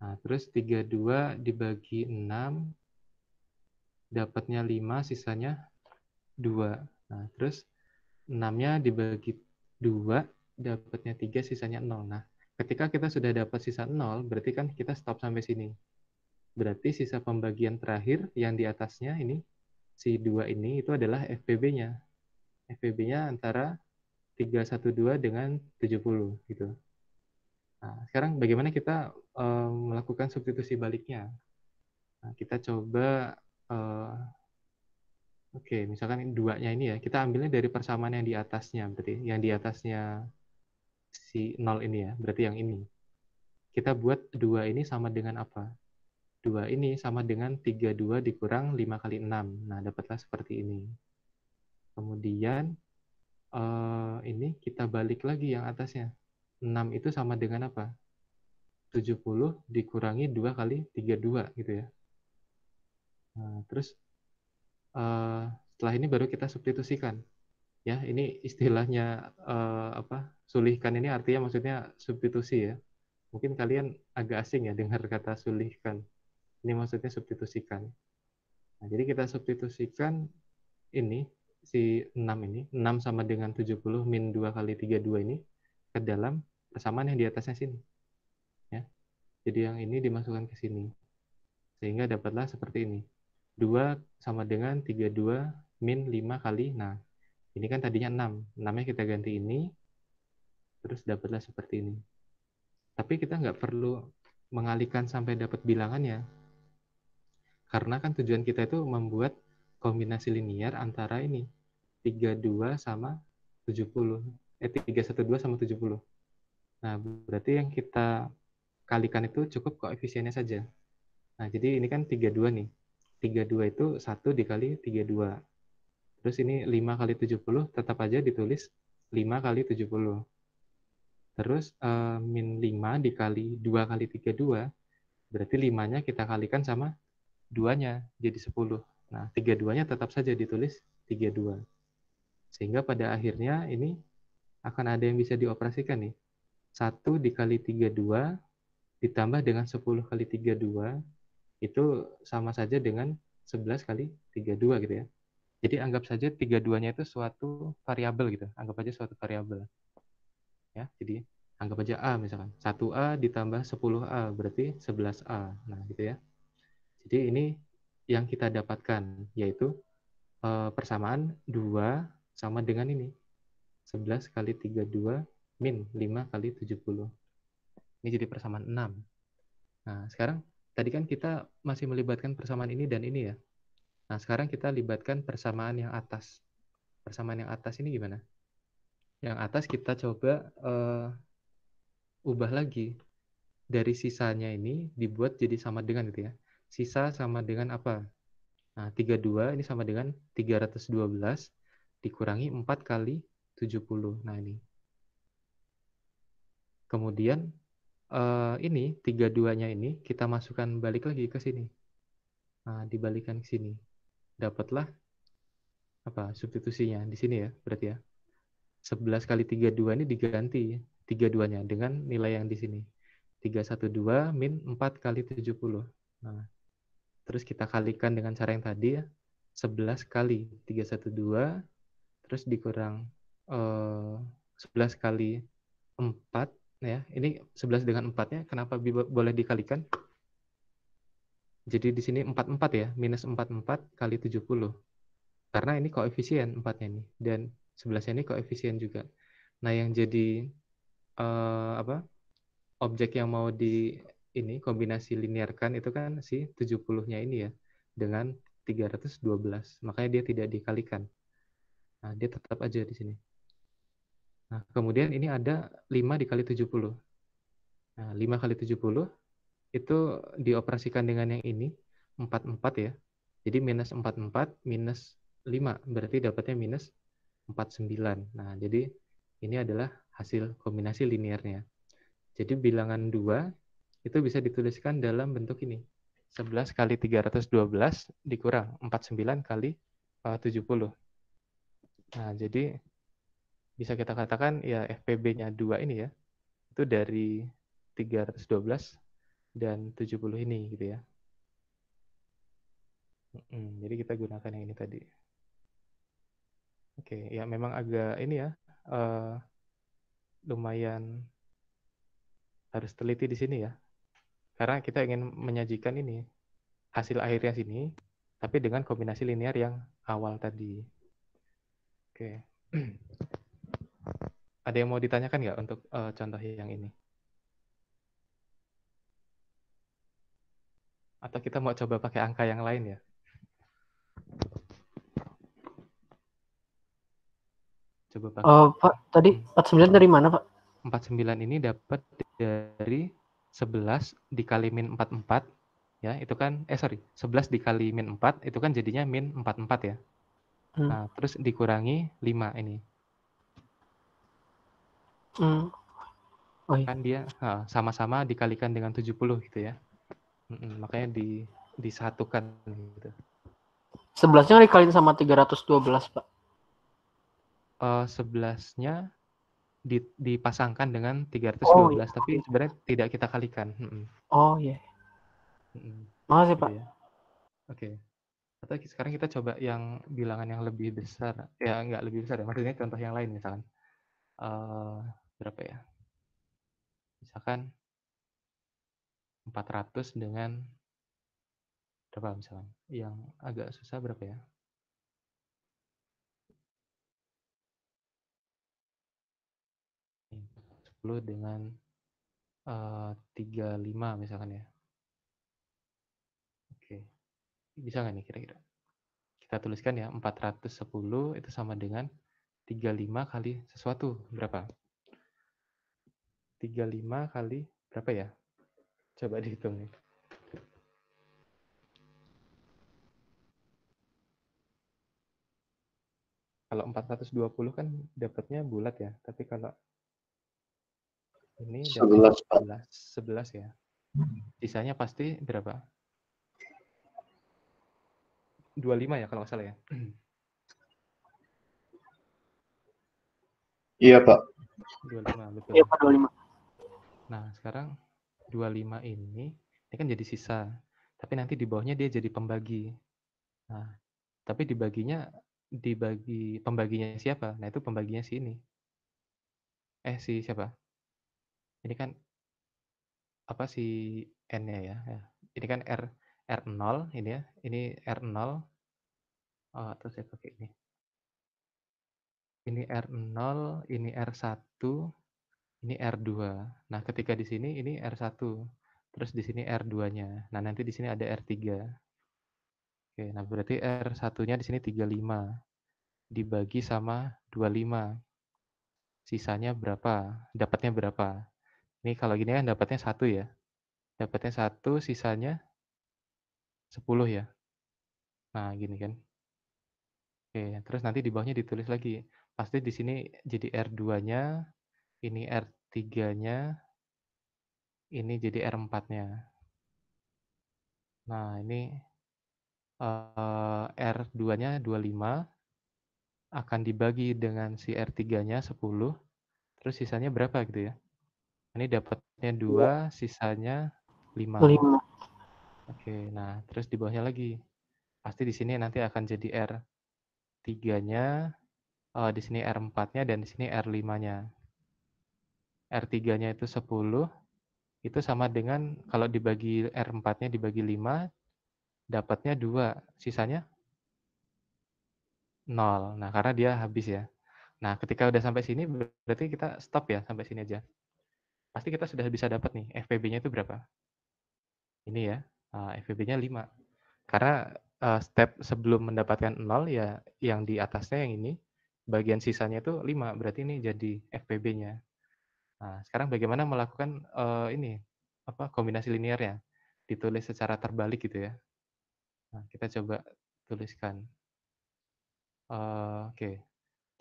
Nah, terus 32 dibagi 6, dapatnya 5, sisanya 2. Nah, terus 6-nya dibagi 2, dapatnya 3, sisanya 0. Nah, Ketika kita sudah dapat sisa 0, berarti kan kita stop sampai sini. Berarti sisa pembagian terakhir yang di atasnya ini, si 2 ini, itu adalah FPB-nya. FPB-nya antara 312 dengan 70 gitu. Nah, sekarang bagaimana kita um, melakukan substitusi baliknya? Nah, kita coba uh, oke, okay, misalkan nya ini ya, kita ambilnya dari persamaan yang di atasnya berarti yang di atasnya si nol ini ya, berarti yang ini. Kita buat dua ini sama dengan apa? Dua ini sama dengan 32 dikurang 5 kali 6. Nah, dapatlah seperti ini. Kemudian eh, ini kita balik lagi yang atasnya. 6 itu sama dengan apa? 70 dikurangi 2 kali 32 gitu ya. Nah, terus eh, setelah ini baru kita substitusikan ya ini istilahnya eh, apa sulihkan ini artinya maksudnya substitusi ya mungkin kalian agak asing ya dengar kata sulihkan ini maksudnya substitusikan nah, jadi kita substitusikan ini si 6 ini 6 sama dengan 70 min 2 kali 32 ini ke dalam persamaan yang di atasnya sini ya jadi yang ini dimasukkan ke sini sehingga dapatlah seperti ini 2 sama dengan 32 min 5 kali nah ini kan tadinya 6. 6-nya kita ganti ini, terus dapatlah seperti ini. Tapi kita nggak perlu mengalihkan sampai dapat bilangannya. Karena kan tujuan kita itu membuat kombinasi linier antara ini 32 sama 70. Eh 312 sama 70. Nah, berarti yang kita kalikan itu cukup koefisiennya saja. Nah, jadi ini kan 32 nih. 32 itu 1 dikali 32. Terus ini 5 kali 70 tetap aja ditulis 5 kali 70. Terus uh, min 5 dikali 2 kali 32, berarti 5-nya kita kalikan sama 2-nya, jadi 10. Nah, 32-nya tetap saja ditulis 32. Sehingga pada akhirnya ini akan ada yang bisa dioperasikan nih. 1 dikali 32 ditambah dengan 10 kali 32 itu sama saja dengan 11 kali 32 gitu ya. Jadi anggap saja tiga duanya itu suatu variabel gitu. Anggap aja suatu variabel. Ya, jadi anggap aja A misalkan. 1A ditambah 10A berarti 11A. Nah, gitu ya. Jadi ini yang kita dapatkan yaitu eh, persamaan 2 sama dengan ini. 11 kali 32 min 5 kali 70. Ini jadi persamaan 6. Nah, sekarang tadi kan kita masih melibatkan persamaan ini dan ini ya. Nah, sekarang kita libatkan persamaan yang atas. Persamaan yang atas ini gimana? Yang atas kita coba uh, ubah lagi. Dari sisanya ini dibuat jadi sama dengan gitu ya. Sisa sama dengan apa? Nah, 32 ini sama dengan 312 dikurangi 4 kali 70. Nah, ini. Kemudian uh, ini 32-nya ini kita masukkan balik lagi ke sini. Nah, dibalikan ke sini dapatlah apa substitusinya di sini ya berarti ya 11 kali 32 ini diganti 32-nya dengan nilai yang di sini 312 min 4 kali 70 nah terus kita kalikan dengan cara yang tadi ya 11 kali 312 terus dikurang eh, 11 kali 4 ya ini 11 dengan 4 nya kenapa boleh dikalikan jadi di sini 44 ya, minus 44 kali 70. Karena ini koefisien 4-nya ini. Dan sebelahnya ini koefisien juga. Nah yang jadi uh, apa objek yang mau di ini kombinasi linearkan itu kan si 70-nya ini ya dengan 312. Makanya dia tidak dikalikan. Nah, dia tetap aja di sini. Nah, kemudian ini ada 5 dikali 70. Nah, 5 kali 70 itu dioperasikan dengan yang ini 44 ya. Jadi minus 44 minus 5 berarti dapatnya minus 49. Nah, jadi ini adalah hasil kombinasi linearnya. Jadi bilangan 2 itu bisa dituliskan dalam bentuk ini. 11 kali 312 dikurang 49 kali 70. Eh, nah, jadi bisa kita katakan ya FPB-nya 2 ini ya. Itu dari 312 dan 70 ini gitu ya. jadi kita gunakan yang ini tadi. Oke, ya memang agak ini ya, uh, lumayan harus teliti di sini ya. Karena kita ingin menyajikan ini, hasil akhirnya sini, tapi dengan kombinasi linear yang awal tadi. Oke. Ada yang mau ditanyakan nggak untuk uh, contoh yang ini? Atau kita mau coba pakai angka yang lain ya? Coba pakai. Oh, Pak, tadi 49 dari mana, Pak? 49 ini dapat dari 11 dikali min 44 ya itu kan eh sorry 11 dikali min 4 itu kan jadinya min 44 ya hmm. nah terus dikurangi 5 ini hmm. oh, iya. kan dia sama-sama dikalikan dengan 70 gitu ya Mm-mm, makanya di disatukan gitu. Sebelasnya dikaliin sama 312, Pak. Uh, sebelasnya di, dipasangkan dengan 312, oh, iya. tapi sebenarnya tidak kita kalikan. Mm-mm. Oh, iya. Yeah. Mm-mm. Makasih, Pak. Ya. Oke. Okay. Atau sekarang kita coba yang bilangan yang lebih besar. Ya, nggak lebih besar ya. Maksudnya contoh yang lain misalkan. Uh, berapa ya? Misalkan 400 dengan berapa misalnya? Yang agak susah berapa ya? 10 dengan eh, uh, 35 misalkan ya. Oke. Bisa nggak nih kira-kira? Kita tuliskan ya 410 itu sama dengan 35 kali sesuatu berapa? 35 kali berapa ya? Coba dihitung. nih. Ya. Kalau 420 kan dapatnya bulat ya, tapi kalau ini 11, 11, 11 ya. Sisanya pasti berapa? 25 ya kalau nggak salah ya. Iya, Pak. 25, betul. Iya, Pak, 25. Nah, sekarang 25 ini, ini kan jadi sisa. Tapi nanti di bawahnya dia jadi pembagi. Nah, tapi dibaginya dibagi pembaginya siapa? Nah, itu pembaginya si ini. Eh, si siapa? Ini kan apa si N-nya ya? ya ini kan R R0 ini ya. Ini R0. Oh, terus saya pakai ini. Ini R0, ini R1, ini R2. Nah, ketika di sini ini R1. Terus di sini R2-nya. Nah, nanti di sini ada R3. Oke, nah berarti R1-nya di sini 35 dibagi sama 25. Sisanya berapa? Dapatnya berapa? Ini kalau gini kan dapatnya satu ya. Dapatnya satu, sisanya 10 ya. Nah, gini kan. Oke, terus nanti di bawahnya ditulis lagi. Pasti di sini jadi R2-nya ini R3-nya. Ini jadi R4-nya. Nah, ini uh, R2-nya 25 akan dibagi dengan si R3-nya 10. Terus sisanya berapa gitu ya? Ini dapatnya 2, iya. sisanya 5. 5. Oke, nah terus di bawahnya lagi. Pasti di sini nanti akan jadi R3-nya, uh, eh, di sini R4-nya dan di sini R5-nya. R3-nya itu 10, itu sama dengan kalau dibagi R4-nya dibagi 5, dapatnya 2, sisanya 0. Nah, karena dia habis ya. Nah, ketika udah sampai sini, berarti kita stop ya sampai sini aja. Pasti kita sudah bisa dapat nih, FPB-nya itu berapa? Ini ya, eh, FPB-nya 5. Karena eh, step sebelum mendapatkan 0, ya yang di atasnya yang ini, bagian sisanya itu 5, berarti ini jadi FPB-nya. Nah, sekarang bagaimana melakukan uh, ini, apa, kombinasi linearnya? Ditulis secara terbalik gitu ya. Nah, kita coba tuliskan. Uh, oke.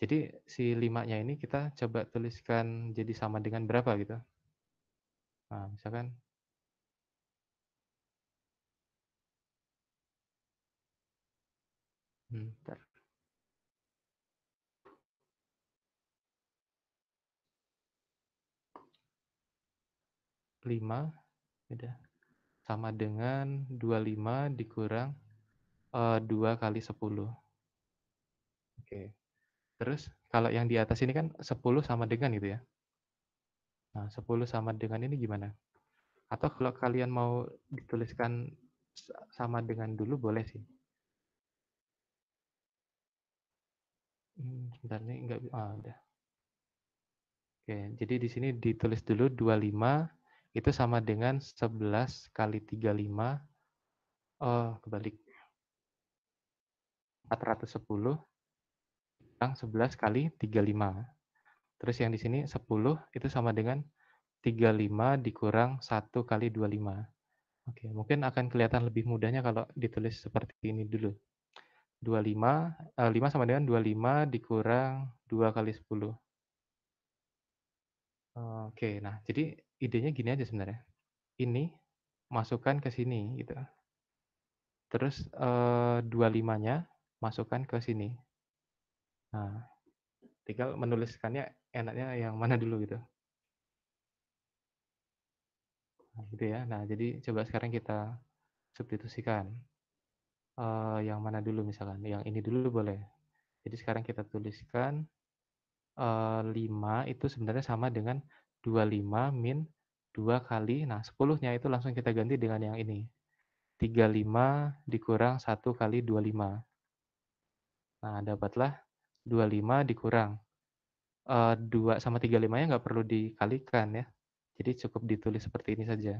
Jadi si limanya nya ini kita coba tuliskan jadi sama dengan berapa gitu. Nah, misalkan Hmm, bentar. 5 beda sama dengan 25 dikurang uh, eh, 2 kali 10. Oke. Okay. Terus kalau yang di atas ini kan 10 sama dengan gitu ya. Nah, 10 sama dengan ini gimana? Atau kalau kalian mau dituliskan sama dengan dulu boleh sih. Hmm, nih, enggak, ah, udah. Oke, jadi di sini ditulis dulu 25 itu sama dengan 11 kali 35, oh eh, kebalik, 410 kurang 11 kali 35. Terus yang di sini 10 itu sama dengan 35 dikurang 1 kali 25. Oke, mungkin akan kelihatan lebih mudahnya kalau ditulis seperti ini dulu. 25, eh, 5 sama dengan 25 dikurang 2 kali 10. Oke, nah jadi Idenya gini aja sebenarnya, ini masukkan ke sini gitu. Terus eh, 25-nya masukkan ke sini. Nah, tinggal menuliskannya enaknya yang mana dulu gitu. Nah, gitu ya. Nah, jadi coba sekarang kita substitusikan. Uh, yang mana dulu misalkan, yang ini dulu boleh. Jadi sekarang kita tuliskan uh, 5 itu sebenarnya sama dengan 25 min 2 kali, nah 10-nya itu langsung kita ganti dengan yang ini. 35 dikurang 1 kali 25. Nah, dapatlah 25 dikurang. E, eh, 2 sama 35-nya nggak perlu dikalikan ya. Jadi cukup ditulis seperti ini saja.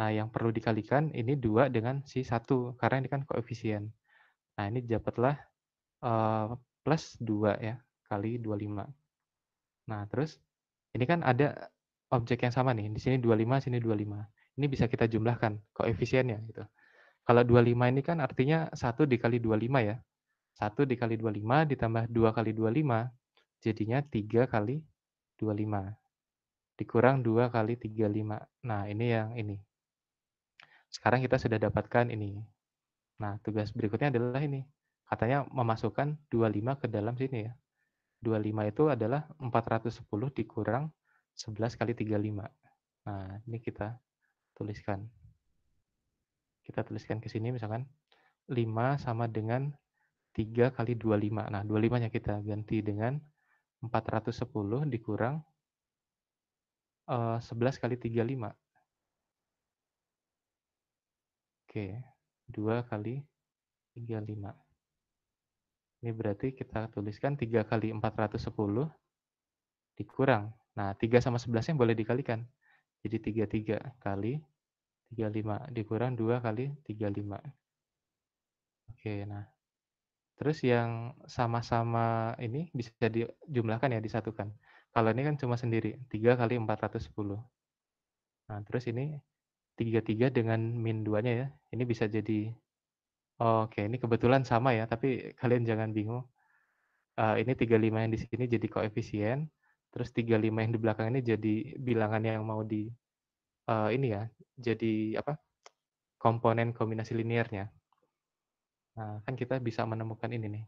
Nah, yang perlu dikalikan ini 2 dengan si 1, karena ini kan koefisien. Nah, ini dapatlah e, plus 2 ya, kali 25. Nah, terus ini kan ada objek yang sama nih, di sini 25, sini 25. Ini bisa kita jumlahkan koefisiennya gitu. Kalau 25 ini kan artinya 1 dikali 25 ya. 1 dikali 25 ditambah 2 kali 25 jadinya 3 kali 25. Dikurang 2 kali 35. Nah, ini yang ini. Sekarang kita sudah dapatkan ini. Nah, tugas berikutnya adalah ini. Katanya memasukkan 25 ke dalam sini ya. 25 itu adalah 410 dikurang 11 kali 35. Nah, ini kita tuliskan. Kita tuliskan ke sini misalkan 5 sama dengan 3 kali 25. Nah, 25-nya kita ganti dengan 410 dikurang 11 eh, kali 35. Oke, 2 kali 35. Ini berarti kita tuliskan 3 kali 410 dikurang. Nah, 3 sama 11 yang boleh dikalikan. Jadi 33 kali 35 dikurang 2 kali 35. Oke, nah. Terus yang sama-sama ini bisa dijumlahkan ya, disatukan. Kalau ini kan cuma sendiri, 3 kali 410. Nah, terus ini 33 dengan min 2-nya ya. Ini bisa jadi Oke, ini kebetulan sama ya, tapi kalian jangan bingung. Uh, ini 35 yang di sini jadi koefisien, terus 35 yang di belakang ini jadi bilangan yang mau di, uh, ini ya, jadi apa, komponen kombinasi linearnya. Nah, kan kita bisa menemukan ini nih.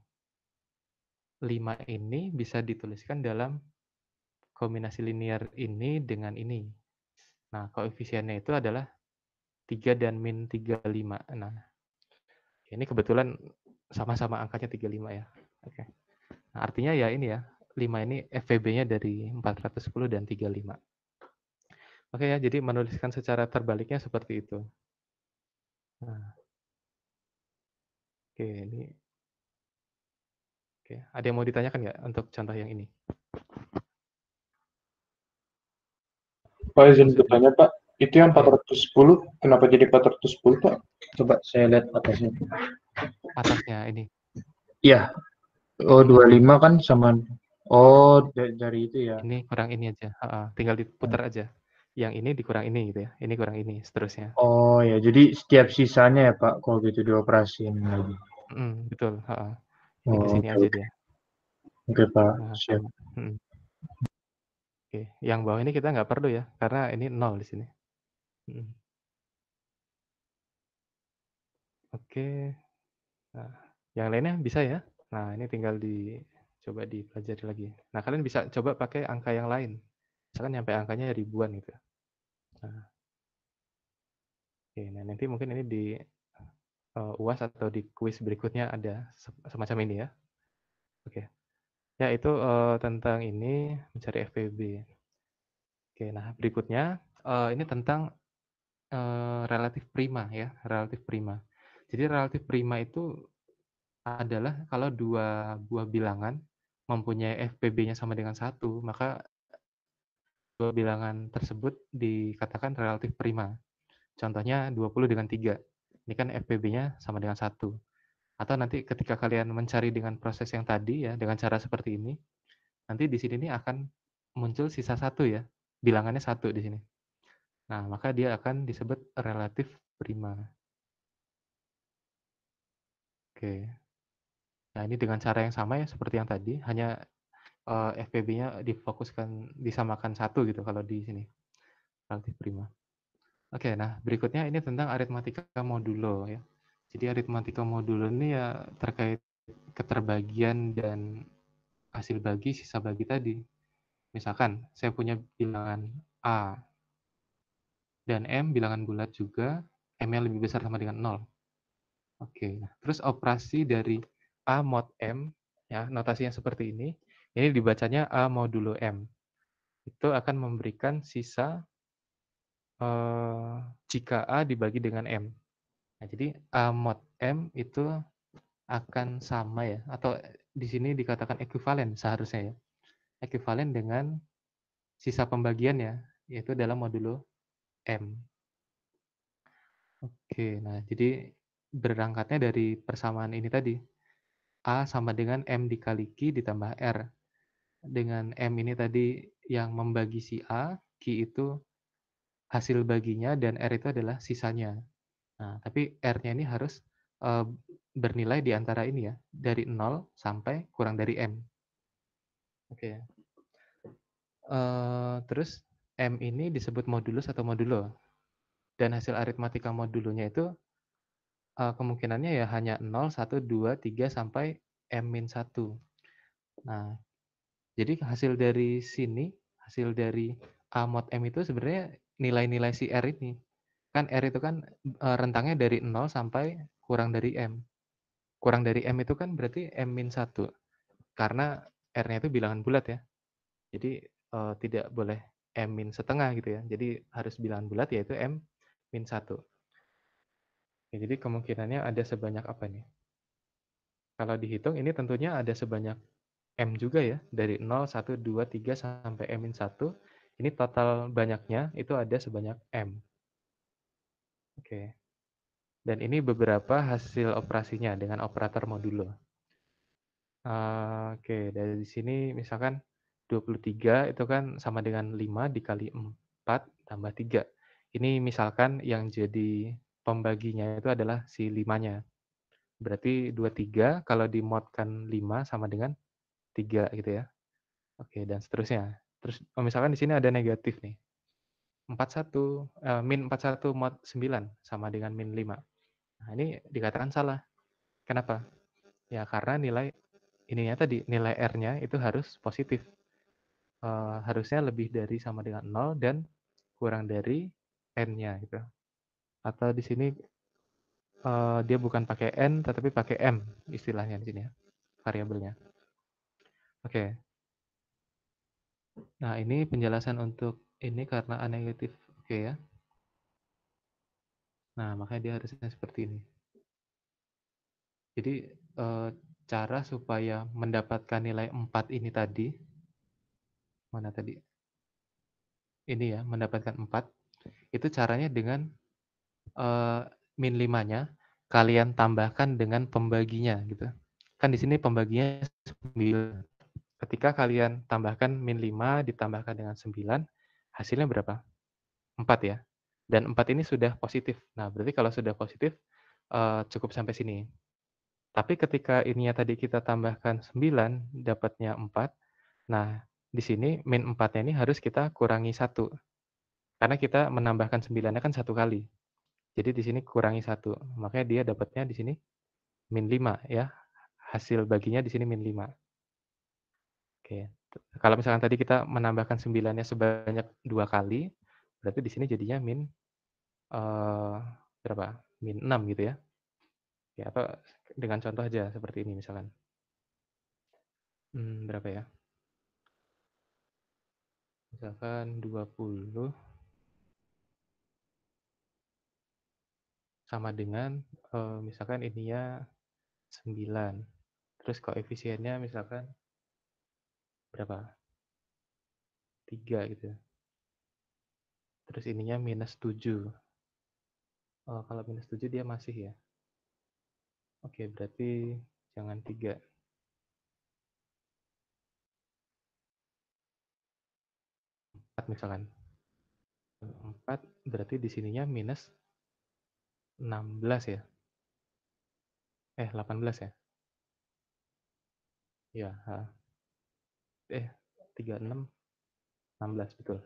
5 ini bisa dituliskan dalam kombinasi linier ini dengan ini. Nah, koefisiennya itu adalah 3 dan min 35. Nah. Ini kebetulan sama-sama angkanya 35 ya. Oke. Nah, artinya ya ini ya, 5 ini FVB-nya dari 410 dan 35. Oke ya, jadi menuliskan secara terbaliknya seperti itu. Nah. Oke, ini Oke, ada yang mau ditanyakan nggak untuk contoh yang ini? Pak izin bertanya Pak, itu yang 410, kenapa jadi 410, Pak? Coba saya lihat atasnya. Atasnya ini. ya Oh, 25 kan sama Oh, dari, itu ya. Ini kurang ini aja. Uh, tinggal diputar aja. Yang ini dikurang ini gitu ya. Ini kurang ini seterusnya. Oh, ya. Jadi setiap sisanya ya, Pak, kalau gitu dioperasiin lagi. Mm, betul, uh, Ini oh, ke sini okay. aja dia. Oke, okay, Pak. Nah, Siap. Hmm. Oke, okay. yang bawah ini kita nggak perlu ya, karena ini nol di sini. Hmm. Oke. Nah, yang lainnya bisa ya? Nah, ini tinggal dicoba dipelajari lagi. Nah, kalian bisa coba pakai angka yang lain. Misalkan sampai angkanya ribuan gitu. Nah. Oke, nah nanti mungkin ini di uh, eh, UAS atau di kuis berikutnya ada semacam ini ya. Oke. Ya, itu uh, tentang ini mencari FPB. Oke, nah berikutnya uh, ini tentang Eh, relatif prima ya, relatif prima. Jadi relatif prima itu adalah kalau dua buah bilangan mempunyai FPB-nya sama dengan satu maka dua bilangan tersebut dikatakan relatif prima. Contohnya 20 dengan tiga, ini kan FPB-nya sama dengan satu. Atau nanti ketika kalian mencari dengan proses yang tadi ya, dengan cara seperti ini, nanti di sini ini akan muncul sisa satu ya, bilangannya satu di sini. Nah, maka dia akan disebut relatif prima. Oke. Nah, ini dengan cara yang sama ya seperti yang tadi, hanya uh, eh, FPB-nya difokuskan disamakan satu gitu kalau di sini. Relatif prima. Oke, nah berikutnya ini tentang aritmatika modulo ya. Jadi aritmatika modulo ini ya terkait keterbagian dan hasil bagi sisa bagi tadi. Misalkan saya punya bilangan A dan M bilangan bulat juga, M yang lebih besar sama dengan 0. Oke, nah, terus operasi dari A mod M, ya notasinya seperti ini, ini dibacanya A modulo M. Itu akan memberikan sisa eh, jika A dibagi dengan M. Nah, jadi A mod M itu akan sama ya, atau di sini dikatakan ekuivalen seharusnya ya. Ekuivalen dengan sisa pembagian ya, yaitu dalam modulo M. Oke, nah jadi berangkatnya dari persamaan ini tadi. A sama dengan M dikali Q ditambah R. Dengan M ini tadi yang membagi si A, Q itu hasil baginya dan R itu adalah sisanya. Nah, tapi R-nya ini harus e, bernilai di antara ini ya, dari 0 sampai kurang dari M. Oke. Okay. Eh, terus M ini disebut modulus atau modulo. Dan hasil aritmatika modulonya itu eh, kemungkinannya ya hanya 0, 1, 2, 3, sampai M-1. Nah, jadi hasil dari sini, hasil dari A mod M itu sebenarnya nilai-nilai si R ini. Kan R itu kan eh, rentangnya dari 0 sampai kurang dari M. Kurang dari M itu kan berarti M-1. Karena R-nya itu bilangan bulat ya. Jadi eh, tidak boleh M min setengah gitu ya. Jadi harus bilangan bulat yaitu M min satu. Ya, jadi kemungkinannya ada sebanyak apa nih? Kalau dihitung ini tentunya ada sebanyak M juga ya. Dari 0, 1, 2, 3 sampai M min satu. Ini total banyaknya itu ada sebanyak M. Oke. Dan ini beberapa hasil operasinya dengan operator modulo. Ah, oke, dari sini misalkan 23 itu kan sama dengan 5 dikali 4 tambah 3. Ini misalkan yang jadi pembaginya itu adalah si 5-nya. Berarti 23 kalau dimodkan 5 sama dengan 3 gitu ya. Oke, dan seterusnya. Terus oh, misalkan di sini ada negatif nih. 41, eh, min 41 mod 9 sama dengan min 5. Nah, ini dikatakan salah. Kenapa? Ya karena nilai ininya tadi nilai R-nya itu harus positif. Eh, harusnya lebih dari sama dengan 0 dan kurang dari n-nya gitu. Atau di sini uh, dia bukan pakai n tetapi pakai m istilahnya di sini ya, variabelnya. Oke. Okay. Nah, ini penjelasan untuk ini karena A negatif. Oke okay, ya. Nah, makanya dia harusnya seperti ini. Jadi, eh, cara supaya mendapatkan nilai 4 ini tadi mana tadi? Ini ya, mendapatkan 4. Itu caranya dengan uh, min 5-nya kalian tambahkan dengan pembaginya gitu. Kan di sini pembaginya 9. Ketika kalian tambahkan min 5 ditambahkan dengan 9, hasilnya berapa? 4 ya. Dan 4 ini sudah positif. Nah, berarti kalau sudah positif uh, cukup sampai sini. Tapi ketika ininya tadi kita tambahkan 9, dapatnya 4. Nah, di sini min 4 ini harus kita kurangi satu Karena kita menambahkan 9-nya kan satu kali. Jadi di sini kurangi satu Makanya dia dapatnya di sini min 5 ya. Hasil baginya di sini min 5. Oke. Kalau misalkan tadi kita menambahkan 9-nya sebanyak dua kali, berarti di sini jadinya min uh, berapa? Min 6 gitu ya. Ya, atau dengan contoh aja seperti ini misalkan. Hmm, berapa ya? misalkan 20 sama dengan uh, misalkan ini ya 9. Terus koefisiennya misalkan berapa? 3 gitu. Terus ininya minus 7. Oh, eh, kalau minus 7 dia masih ya. Oke, okay, berarti jangan 3. 4 misalkan. 4 berarti di sininya minus 16 ya. Eh, 18 ya. Ya, eh 36 16 betul.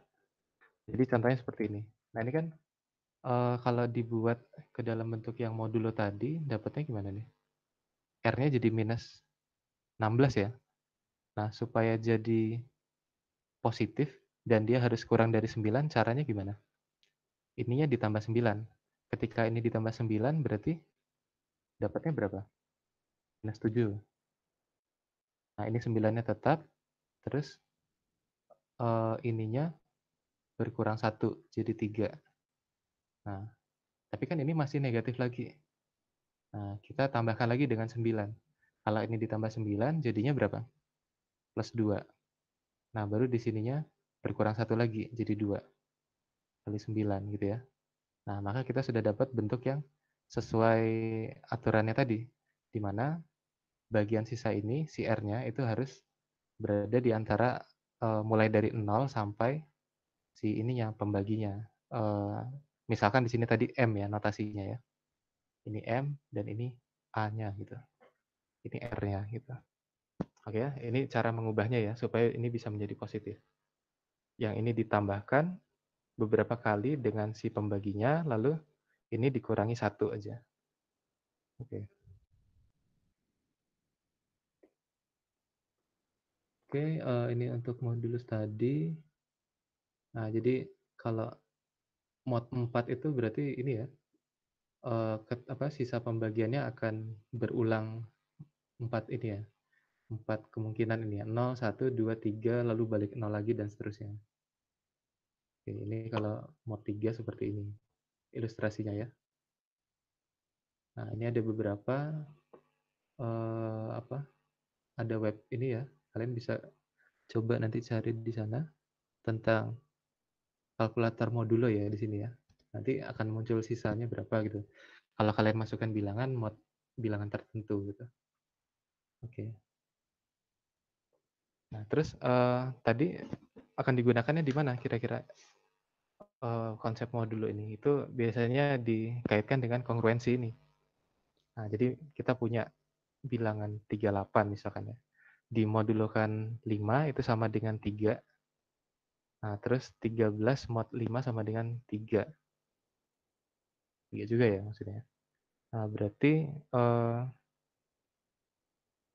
Jadi contohnya seperti ini. Nah, ini kan uh, kalau dibuat ke dalam bentuk yang modulo tadi, dapatnya gimana nih? R-nya jadi minus 16 ya. Nah, supaya jadi positif, dan dia harus kurang dari 9, caranya gimana? Ininya ditambah 9. Ketika ini ditambah 9, berarti dapatnya berapa? Minus 7. Nah, ini 9-nya tetap, terus uh, ininya berkurang 1, jadi 3. Nah, tapi kan ini masih negatif lagi. Nah, kita tambahkan lagi dengan 9. Kalau ini ditambah 9, jadinya berapa? Plus 2. Nah, baru di sininya berkurang satu lagi jadi dua kali sembilan gitu ya. Nah, maka kita sudah dapat bentuk yang sesuai aturannya tadi, di mana bagian sisa ini, si R-nya itu harus berada di antara uh, mulai dari nol sampai si ini yang pembaginya. Uh, misalkan di sini tadi M ya notasinya ya. Ini M dan ini A-nya gitu. Ini R-nya gitu. Oke ya, ini cara mengubahnya ya supaya ini bisa menjadi positif yang ini ditambahkan beberapa kali dengan si pembaginya, lalu ini dikurangi satu aja. Oke. Okay. Oke, okay, uh, eh, ini untuk modulus tadi. Nah, jadi kalau mod 4 itu berarti ini ya, uh, eh, ke, apa sisa pembagiannya akan berulang 4 ini ya. 4 kemungkinan ini ya, 0, 1, 2, 3, lalu balik 0 lagi dan seterusnya. Oke ini kalau mod 3 seperti ini ilustrasinya ya. Nah, ini ada beberapa eh, apa? Ada web ini ya. Kalian bisa coba nanti cari di sana tentang kalkulator modulo ya di sini ya. Nanti akan muncul sisanya berapa gitu. Kalau kalian masukkan bilangan mod bilangan tertentu gitu. Oke. Nah, terus uh, tadi akan digunakannya di mana kira-kira uh, konsep modulo ini itu biasanya dikaitkan dengan kongruensi ini. Nah, jadi kita punya bilangan 38 misalkan ya. Dimodulokan 5 itu sama dengan 3. Nah, terus 13 mod 5 sama dengan 3. 3 juga ya maksudnya. Nah, berarti eh,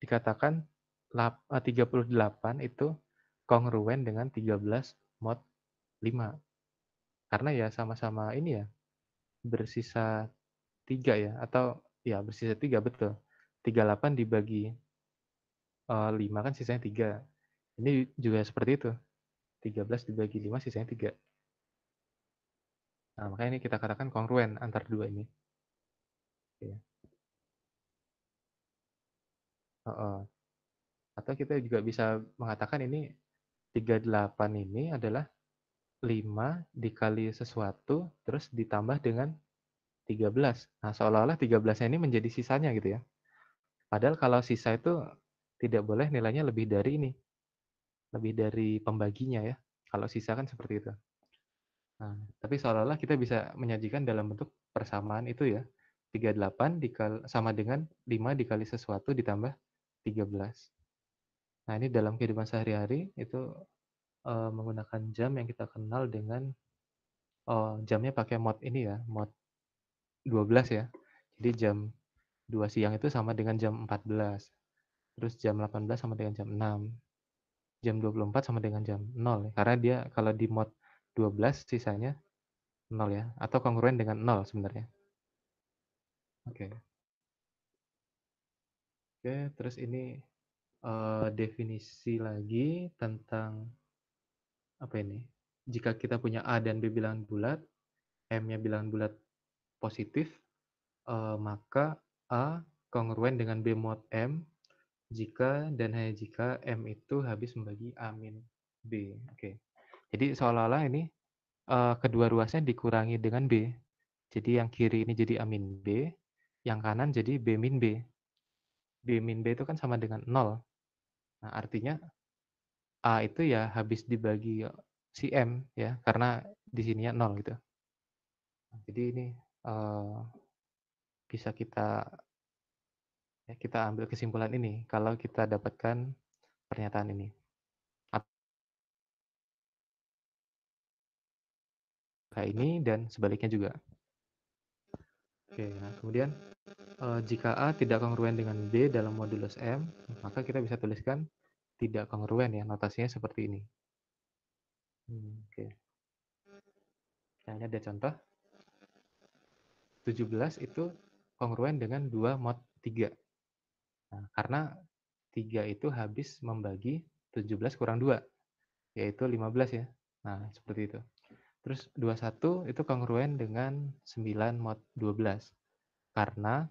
dikatakan 38 eh, itu kongruen dengan 13 mod 5. Karena ya sama-sama ini ya, bersisa tiga ya, atau ya bersisa tiga betul. Tiga delapan dibagi uh, kan sisanya tiga. Ini juga seperti itu. Tiga belas dibagi 5 sisanya tiga. Nah, makanya ini kita katakan kongruen antar dua ini. Oke. Uh -uh. Atau kita juga bisa mengatakan ini tiga delapan ini adalah 5 dikali sesuatu terus ditambah dengan 13. Nah, seolah-olah 13 ini menjadi sisanya gitu ya. Padahal kalau sisa itu tidak boleh nilainya lebih dari ini. Lebih dari pembaginya ya. Kalau sisa kan seperti itu. Nah, tapi seolah-olah kita bisa menyajikan dalam bentuk persamaan itu ya. 38 dikali, sama dengan 5 dikali sesuatu ditambah 13. Nah, ini dalam kehidupan sehari-hari itu uh, menggunakan jam yang kita kenal dengan, uh, jamnya pakai mod ini ya, mod 12 ya. Jadi jam 2 siang itu sama dengan jam 14, terus jam 18 sama dengan jam 6, jam 24 sama dengan jam 0 ya. karena dia kalau di mod 12 sisanya 0 ya, atau kongruen dengan 0 sebenarnya. Oke. Oke, terus ini, uh, definisi lagi tentang apa ini? Jika kita punya A dan B bilangan bulat, M-nya bilangan bulat positif, uh, maka A kongruen dengan B mod M jika dan hanya jika M itu habis membagi A min B. Oke. Okay. Jadi seolah-olah ini uh, kedua ruasnya dikurangi dengan B. Jadi yang kiri ini jadi A min B, yang kanan jadi B min B. B min B itu kan sama dengan 0. Nah, artinya A itu ya habis dibagi si M ya karena di sininya nol gitu. Jadi ini eh, bisa kita ya, kita ambil kesimpulan ini kalau kita dapatkan pernyataan ini. Kayak ini dan sebaliknya juga. Oke, nah kemudian eh, jika A tidak kongruen dengan B dalam modulus M, maka kita bisa tuliskan tidak kongruen ya notasinya seperti ini. Hmm, Oke. Okay. Nah, ini ada contoh. 17 itu kongruen dengan 2 mod 3. Nah, karena 3 itu habis membagi 17 kurang 2, yaitu 15 ya. Nah, seperti itu. Terus 21 itu kongruen dengan 9 mod 12. Karena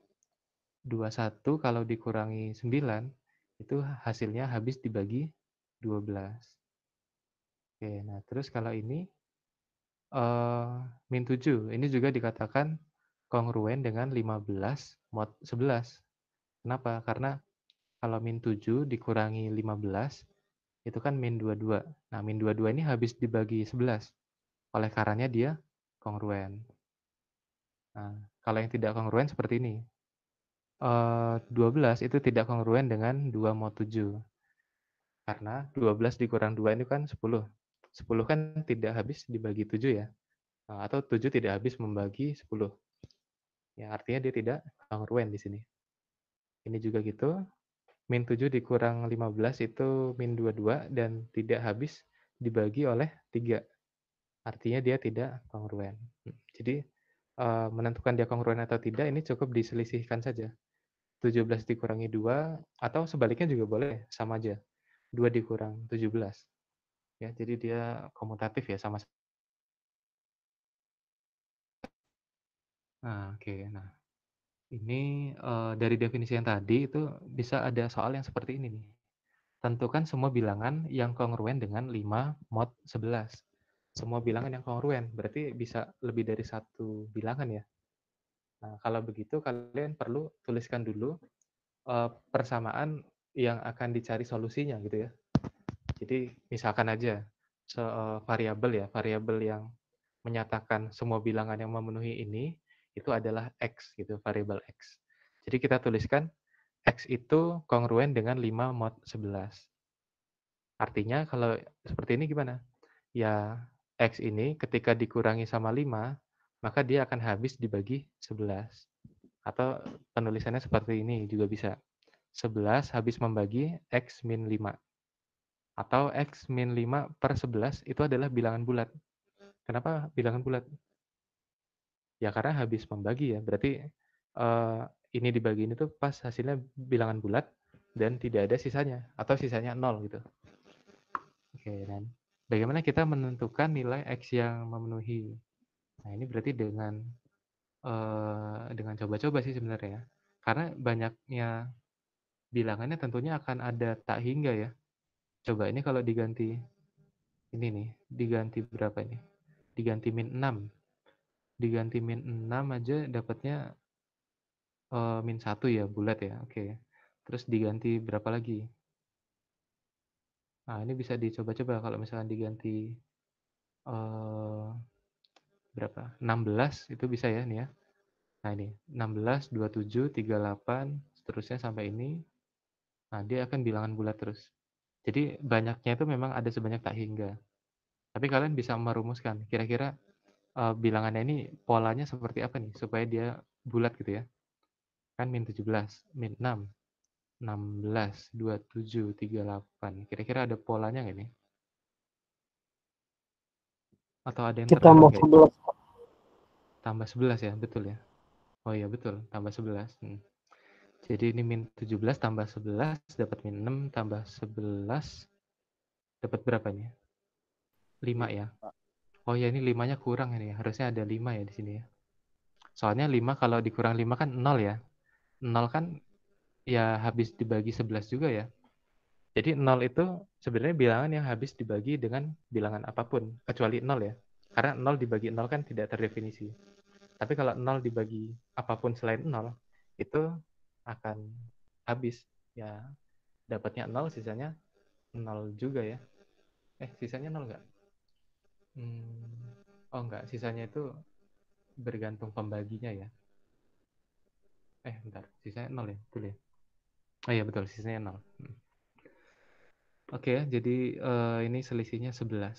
21 kalau dikurangi 9 itu hasilnya habis dibagi 12. Oke, nah terus kalau ini uh, min 7, ini juga dikatakan kongruen dengan 15 mod 11. Kenapa? Karena kalau min 7 dikurangi 15, itu kan min 22. Nah, min 22 ini habis dibagi 11. Oleh karenanya dia kongruen. Nah, kalau yang tidak kongruen seperti ini. 12 eh, itu tidak kongruen dengan 2 mod 7. Karena 12 dikurang 2 ini kan 10. 10 kan tidak habis dibagi 7 ya. Eh, atau 7 tidak habis membagi 10. Ya, artinya dia tidak kongruen di sini. Ini juga gitu. Min 7 dikurang 15 itu min 22 dan tidak habis dibagi oleh 3. Artinya dia tidak kongruen. Hmm, jadi eh, menentukan dia kongruen atau tidak ini cukup diselisihkan saja. 17 dikurangi 2 atau sebaliknya juga boleh sama aja 2 dikurang 17 ya jadi dia komutatif ya sama nah, oke okay. nah ini uh, dari definisi yang tadi itu bisa ada soal yang seperti ini nih tentukan semua bilangan yang kongruen dengan 5 mod 11 semua bilangan yang kongruen berarti bisa lebih dari satu bilangan ya Nah, kalau begitu kalian perlu tuliskan dulu uh, persamaan yang akan dicari solusinya gitu ya. Jadi misalkan aja so, uh, variabel ya, variabel yang menyatakan semua bilangan yang memenuhi ini itu adalah x gitu, variabel x. Jadi kita tuliskan x itu kongruen dengan 5 mod 11. Artinya kalau seperti ini gimana? Ya x ini ketika dikurangi sama 5 maka dia akan habis dibagi 11. Atau penulisannya seperti ini juga bisa. 11 habis membagi X min 5. Atau X min 5 per 11 itu adalah bilangan bulat. Kenapa bilangan bulat? Ya karena habis membagi ya. Berarti eh, ini dibagi ini tuh pas hasilnya bilangan bulat dan tidak ada sisanya. Atau sisanya 0 gitu. Oke, dan bagaimana kita menentukan nilai X yang memenuhi Nah, ini berarti dengan uh, dengan coba-coba sih sebenarnya. Ya. Karena banyaknya bilangannya tentunya akan ada tak hingga ya. Coba ini kalau diganti ini nih, diganti berapa ini? Diganti min 6. Diganti min 6 aja dapatnya uh, min 1 ya, bulat ya. Oke. Okay. Terus diganti berapa lagi? Nah, ini bisa dicoba-coba kalau misalkan diganti uh, berapa? 16 itu bisa ya nih ya. Nah ini 16, 27, 38 seterusnya sampai ini. Nah dia akan bilangan bulat terus. Jadi banyaknya itu memang ada sebanyak tak hingga. Tapi kalian bisa merumuskan kira-kira uh, bilangannya ini polanya seperti apa nih supaya dia bulat gitu ya. Kan min 17, min 6, 16, 27, 38. Kira-kira ada polanya nggak nih? Atau ada yang Kita mau ya? sebelah tambah 11 ya, betul ya? Oh iya betul, tambah 11. Hmm. Jadi ini min 17 tambah 11 dapat min 6 tambah 11 dapat berapanya? 5 ya. Oh ya ini 5-nya kurang ini ya. Harusnya ada 5 ya di sini ya. Soalnya 5 kalau dikurang 5 kan 0 ya. 0 kan ya habis dibagi 11 juga ya. Jadi 0 itu sebenarnya bilangan yang habis dibagi dengan bilangan apapun kecuali 0 ya. Karena 0 dibagi 0 kan tidak terdefinisi. Tapi kalau nol dibagi apapun selain nol itu akan habis ya dapatnya nol sisanya nol juga ya. Eh sisanya nol nggak? Hmm, oh nggak sisanya itu bergantung pembaginya ya. Eh bentar sisanya nol ya betul ya. Oh iya betul sisanya nol. Hmm. Oke, okay, jadi uh, ini selisihnya 11.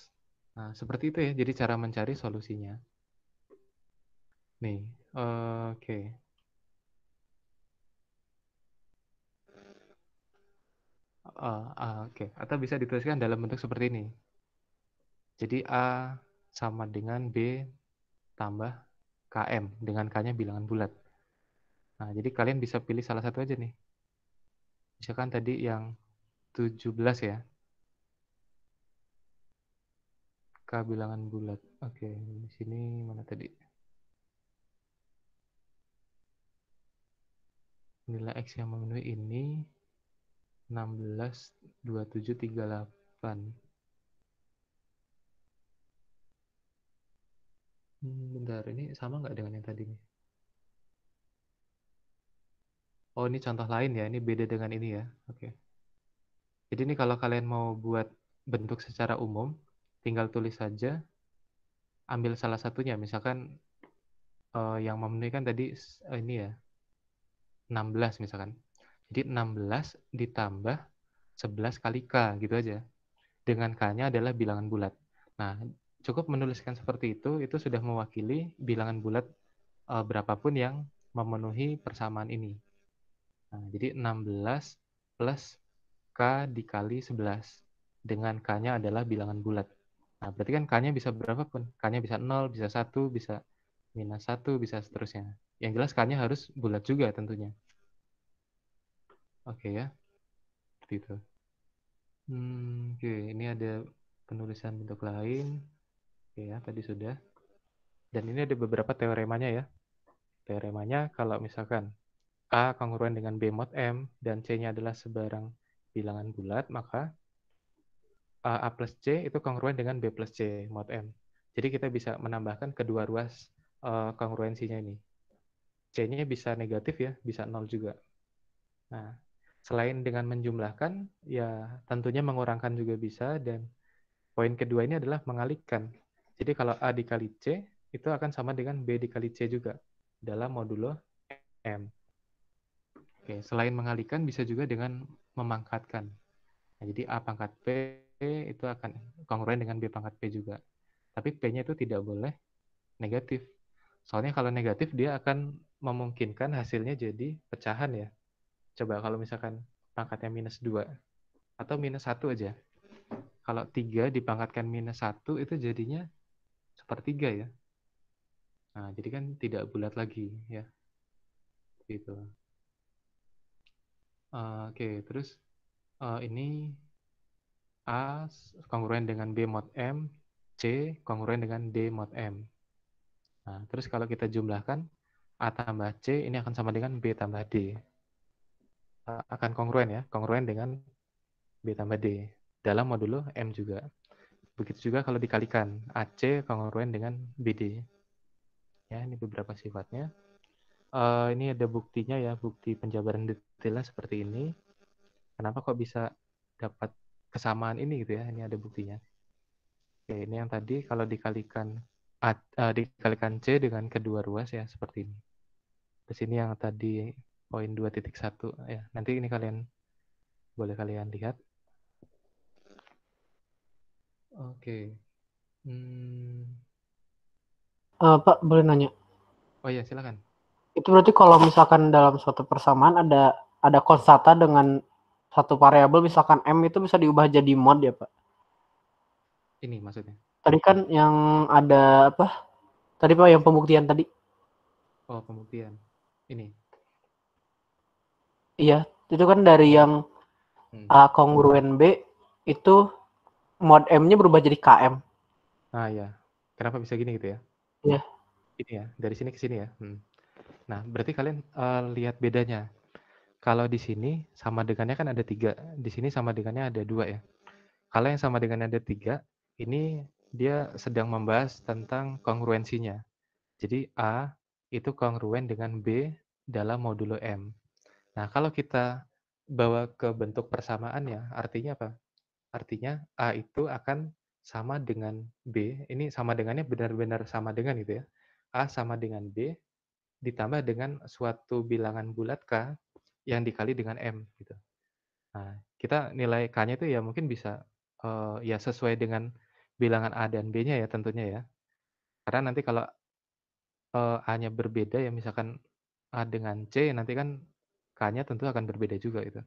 Nah, seperti itu ya. Jadi cara mencari solusinya nih. Oke. Okay. Uh, uh, ah, Oke, okay. atau bisa dituliskan dalam bentuk seperti ini. Jadi A sama dengan B tambah KM. Dengan K-nya bilangan bulat. Nah, jadi kalian bisa pilih salah satu aja nih. Misalkan tadi yang 17 ya. K bilangan bulat. Oke, di sini mana tadi? nilai X yang memenuhi ini 16,2738. Hmm, bentar, ini sama nggak dengan yang tadi Nih? Oh, ini contoh lain ya. Ini beda dengan ini ya. Oke. Okay. Jadi ini kalau kalian mau buat bentuk secara umum, tinggal tulis saja. Ambil salah satunya. Misalkan uh, yang memenuhi kan tadi uh, ini ya 16 misalkan. Jadi 16 ditambah 11 kali K gitu aja. Dengan K-nya adalah bilangan bulat. Nah, cukup menuliskan seperti itu, itu sudah mewakili bilangan bulat e, berapapun yang memenuhi persamaan ini. Nah, jadi 16 plus K dikali 11. Dengan K-nya adalah bilangan bulat. Nah, berarti kan K-nya bisa berapapun. K-nya bisa 0, bisa 1, bisa minus satu bisa seterusnya. Yang jelas k harus bulat juga tentunya. Oke okay, ya, seperti itu. Hmm, Oke, okay. ini ada penulisan bentuk lain. Oke okay, ya, tadi sudah. Dan ini ada beberapa teoremanya ya. Teoremanya kalau misalkan A kongruen dengan B mod M dan C-nya adalah sebarang bilangan bulat, maka A plus C itu kongruen dengan B plus C mod M. Jadi kita bisa menambahkan kedua ruas uh, kongruensinya ini. C-nya bisa negatif ya, bisa nol juga. Nah, selain dengan menjumlahkan, ya tentunya mengurangkan juga bisa, dan poin kedua ini adalah mengalihkan. Jadi kalau A dikali C, itu akan sama dengan B dikali C juga, dalam modulo M. Oke, selain mengalihkan, bisa juga dengan memangkatkan. Nah, jadi A pangkat p itu akan kongruen dengan B pangkat P juga. Tapi P-nya itu tidak boleh negatif Soalnya kalau negatif dia akan memungkinkan hasilnya jadi pecahan ya. Coba kalau misalkan pangkatnya minus 2 atau minus 1 aja. Kalau 3 dipangkatkan minus 1 itu jadinya sepertiga ya. Nah, jadi kan tidak bulat lagi ya. Gitu. Uh, Oke, okay, terus uh, ini A kongruen dengan B mod M, C kongruen dengan D mod M. Nah, terus kalau kita jumlahkan A tambah C ini akan sama dengan B tambah D. akan kongruen ya, kongruen dengan B tambah D. Dalam modulo M juga. Begitu juga kalau dikalikan AC kongruen dengan BD. Ya, ini beberapa sifatnya. Uh, ini ada buktinya ya, bukti penjabaran detailnya seperti ini. Kenapa kok bisa dapat kesamaan ini gitu ya? Ini ada buktinya. Oke, ini yang tadi kalau dikalikan A, uh, eh, dikalikan C dengan kedua ruas ya seperti ini. Di sini yang tadi poin 2.1 ya. Nanti ini kalian boleh kalian lihat. Oke. Okay. Hmm. Uh, Pak, boleh nanya? Oh iya, silakan. Itu berarti kalau misalkan dalam suatu persamaan ada ada konstata dengan satu variabel misalkan m itu bisa diubah jadi mod ya, Pak? Ini maksudnya tadi kan yang ada apa? Tadi Pak yang pembuktian tadi. Oh, pembuktian. Ini. Iya, itu kan dari yang hmm. A kongruen B itu mod M-nya berubah jadi KM. Ah ya. Kenapa bisa gini gitu ya? Iya. Ini ya, dari sini ke sini ya. Hmm. Nah, berarti kalian uh, lihat bedanya. Kalau di sini sama dengannya kan ada tiga, di sini sama dengannya ada dua ya. Kalau yang sama dengan ada tiga, ini dia sedang membahas tentang kongruensinya. Jadi A itu kongruen dengan B dalam modulo M. Nah, kalau kita bawa ke bentuk persamaan ya, artinya apa? Artinya A itu akan sama dengan B. Ini sama dengannya benar-benar sama dengan itu ya. A sama dengan B ditambah dengan suatu bilangan bulat K yang dikali dengan M gitu. Nah, kita nilai K-nya itu ya mungkin bisa eh, ya sesuai dengan bilangan A dan B-nya ya tentunya ya. Karena nanti kalau uh, A-nya berbeda ya misalkan A dengan C nanti kan K-nya tentu akan berbeda juga gitu.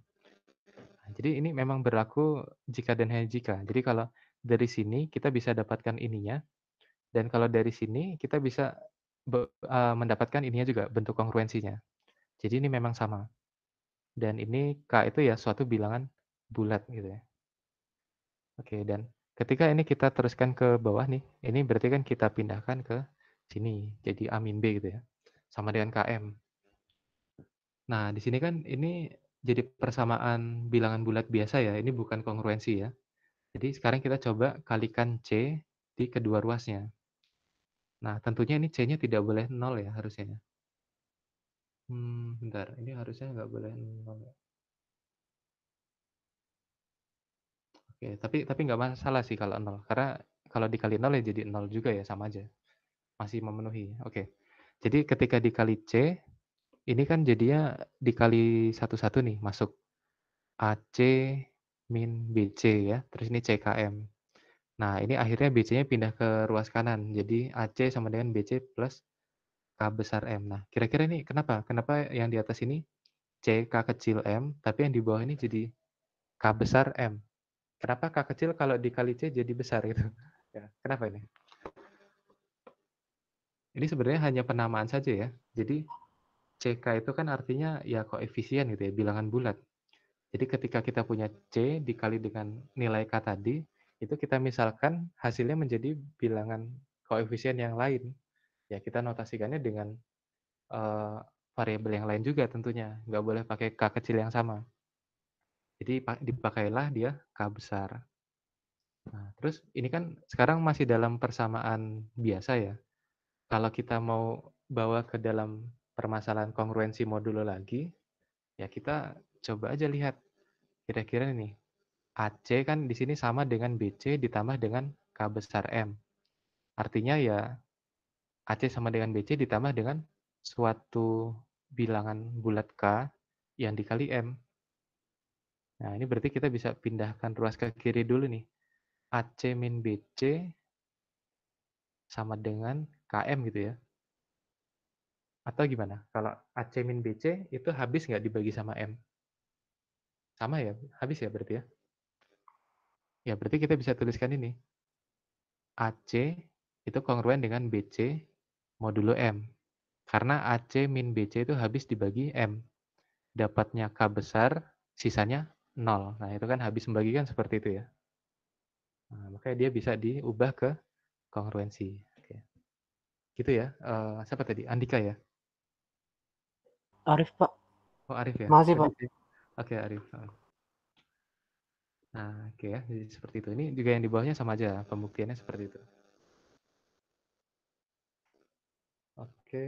Nah, jadi ini memang berlaku jika dan hanya jika. Jadi kalau dari sini kita bisa dapatkan ininya dan kalau dari sini kita bisa be uh, mendapatkan ininya juga bentuk kongruensinya. Jadi ini memang sama. Dan ini K itu ya suatu bilangan bulat gitu ya. Oke dan Ketika ini kita teruskan ke bawah nih, ini berarti kan kita pindahkan ke sini, jadi A min B gitu ya. Sama dengan KM. Nah, di sini kan ini jadi persamaan bilangan bulat biasa ya, ini bukan kongruensi ya. Jadi sekarang kita coba kalikan C di kedua ruasnya. Nah, tentunya ini C-nya tidak boleh nol ya harusnya. Ya. Hmm, bentar, ini harusnya nggak boleh nol. ya. Oke, tapi tapi nggak masalah sih kalau nol karena kalau dikali nol ya jadi nol juga ya, sama aja. Masih memenuhi. Oke. Jadi ketika dikali C, ini kan jadinya dikali satu-satu nih, masuk AC min BC ya, terus ini CKM. Nah, ini akhirnya BC-nya pindah ke ruas kanan. Jadi AC sama dengan BC plus K besar M. Nah, kira-kira ini kenapa? Kenapa yang di atas ini CK kecil M, tapi yang di bawah ini jadi K besar M? Kenapa K kecil kalau dikali C jadi besar itu? Ya, kenapa ini? Ini sebenarnya hanya penamaan saja ya. Jadi CK itu kan artinya ya koefisien gitu ya, bilangan bulat. Jadi ketika kita punya C dikali dengan nilai K tadi, itu kita misalkan hasilnya menjadi bilangan koefisien yang lain. Ya kita notasikannya dengan uh, variabel yang lain juga tentunya. Nggak boleh pakai K kecil yang sama. Jadi dipakailah dia K besar. Nah, terus ini kan sekarang masih dalam persamaan biasa ya. Kalau kita mau bawa ke dalam permasalahan kongruensi modulo lagi, ya kita coba aja lihat kira-kira ini AC kan di sini sama dengan BC ditambah dengan K besar M. Artinya ya AC sama dengan BC ditambah dengan suatu bilangan bulat K yang dikali M. Nah, ini berarti kita bisa pindahkan ruas ke kiri dulu nih. AC min BC sama dengan KM gitu ya. Atau gimana? Kalau AC min BC itu habis nggak dibagi sama M? Sama ya? Habis ya berarti ya? Ya, berarti kita bisa tuliskan ini. AC itu kongruen dengan BC modulo M. Karena AC min BC itu habis dibagi M. Dapatnya K besar, sisanya nol. Nah, itu kan habis membagikan seperti itu ya. Nah, makanya dia bisa diubah ke kongruensi. Oke. Gitu ya. Uh, siapa tadi? Andika ya? Arif, Pak. Oh, Arif ya? Masih, Pak. Ya? Oke, okay, Arif. Nah, oke ya. Jadi seperti itu. Ini juga yang di bawahnya sama aja. Pembuktiannya seperti itu. Oke.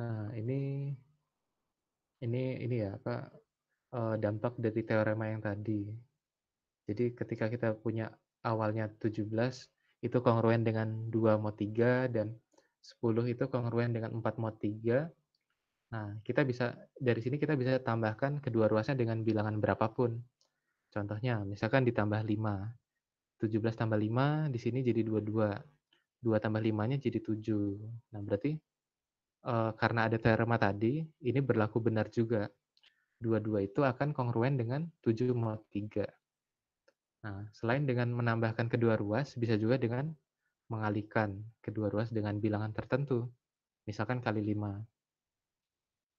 Nah, ini ini ini ya, Kak, eh, dampak dari teorema yang tadi. Jadi ketika kita punya awalnya 17, itu kongruen dengan 2/3 mod dan 10 itu kongruen dengan 4/3. mod Nah, kita bisa dari sini kita bisa tambahkan kedua ruasnya dengan bilangan berapapun. Contohnya, misalkan ditambah 5. 17 tambah 5 di sini jadi 22. 2 tambah 5-nya jadi 7. Nah, berarti uh, karena ada teorema tadi, ini berlaku benar juga. Dua-dua itu akan kongruen dengan 7 mod 3. Nah, selain dengan menambahkan kedua ruas, bisa juga dengan mengalihkan kedua ruas dengan bilangan tertentu. Misalkan kali 5.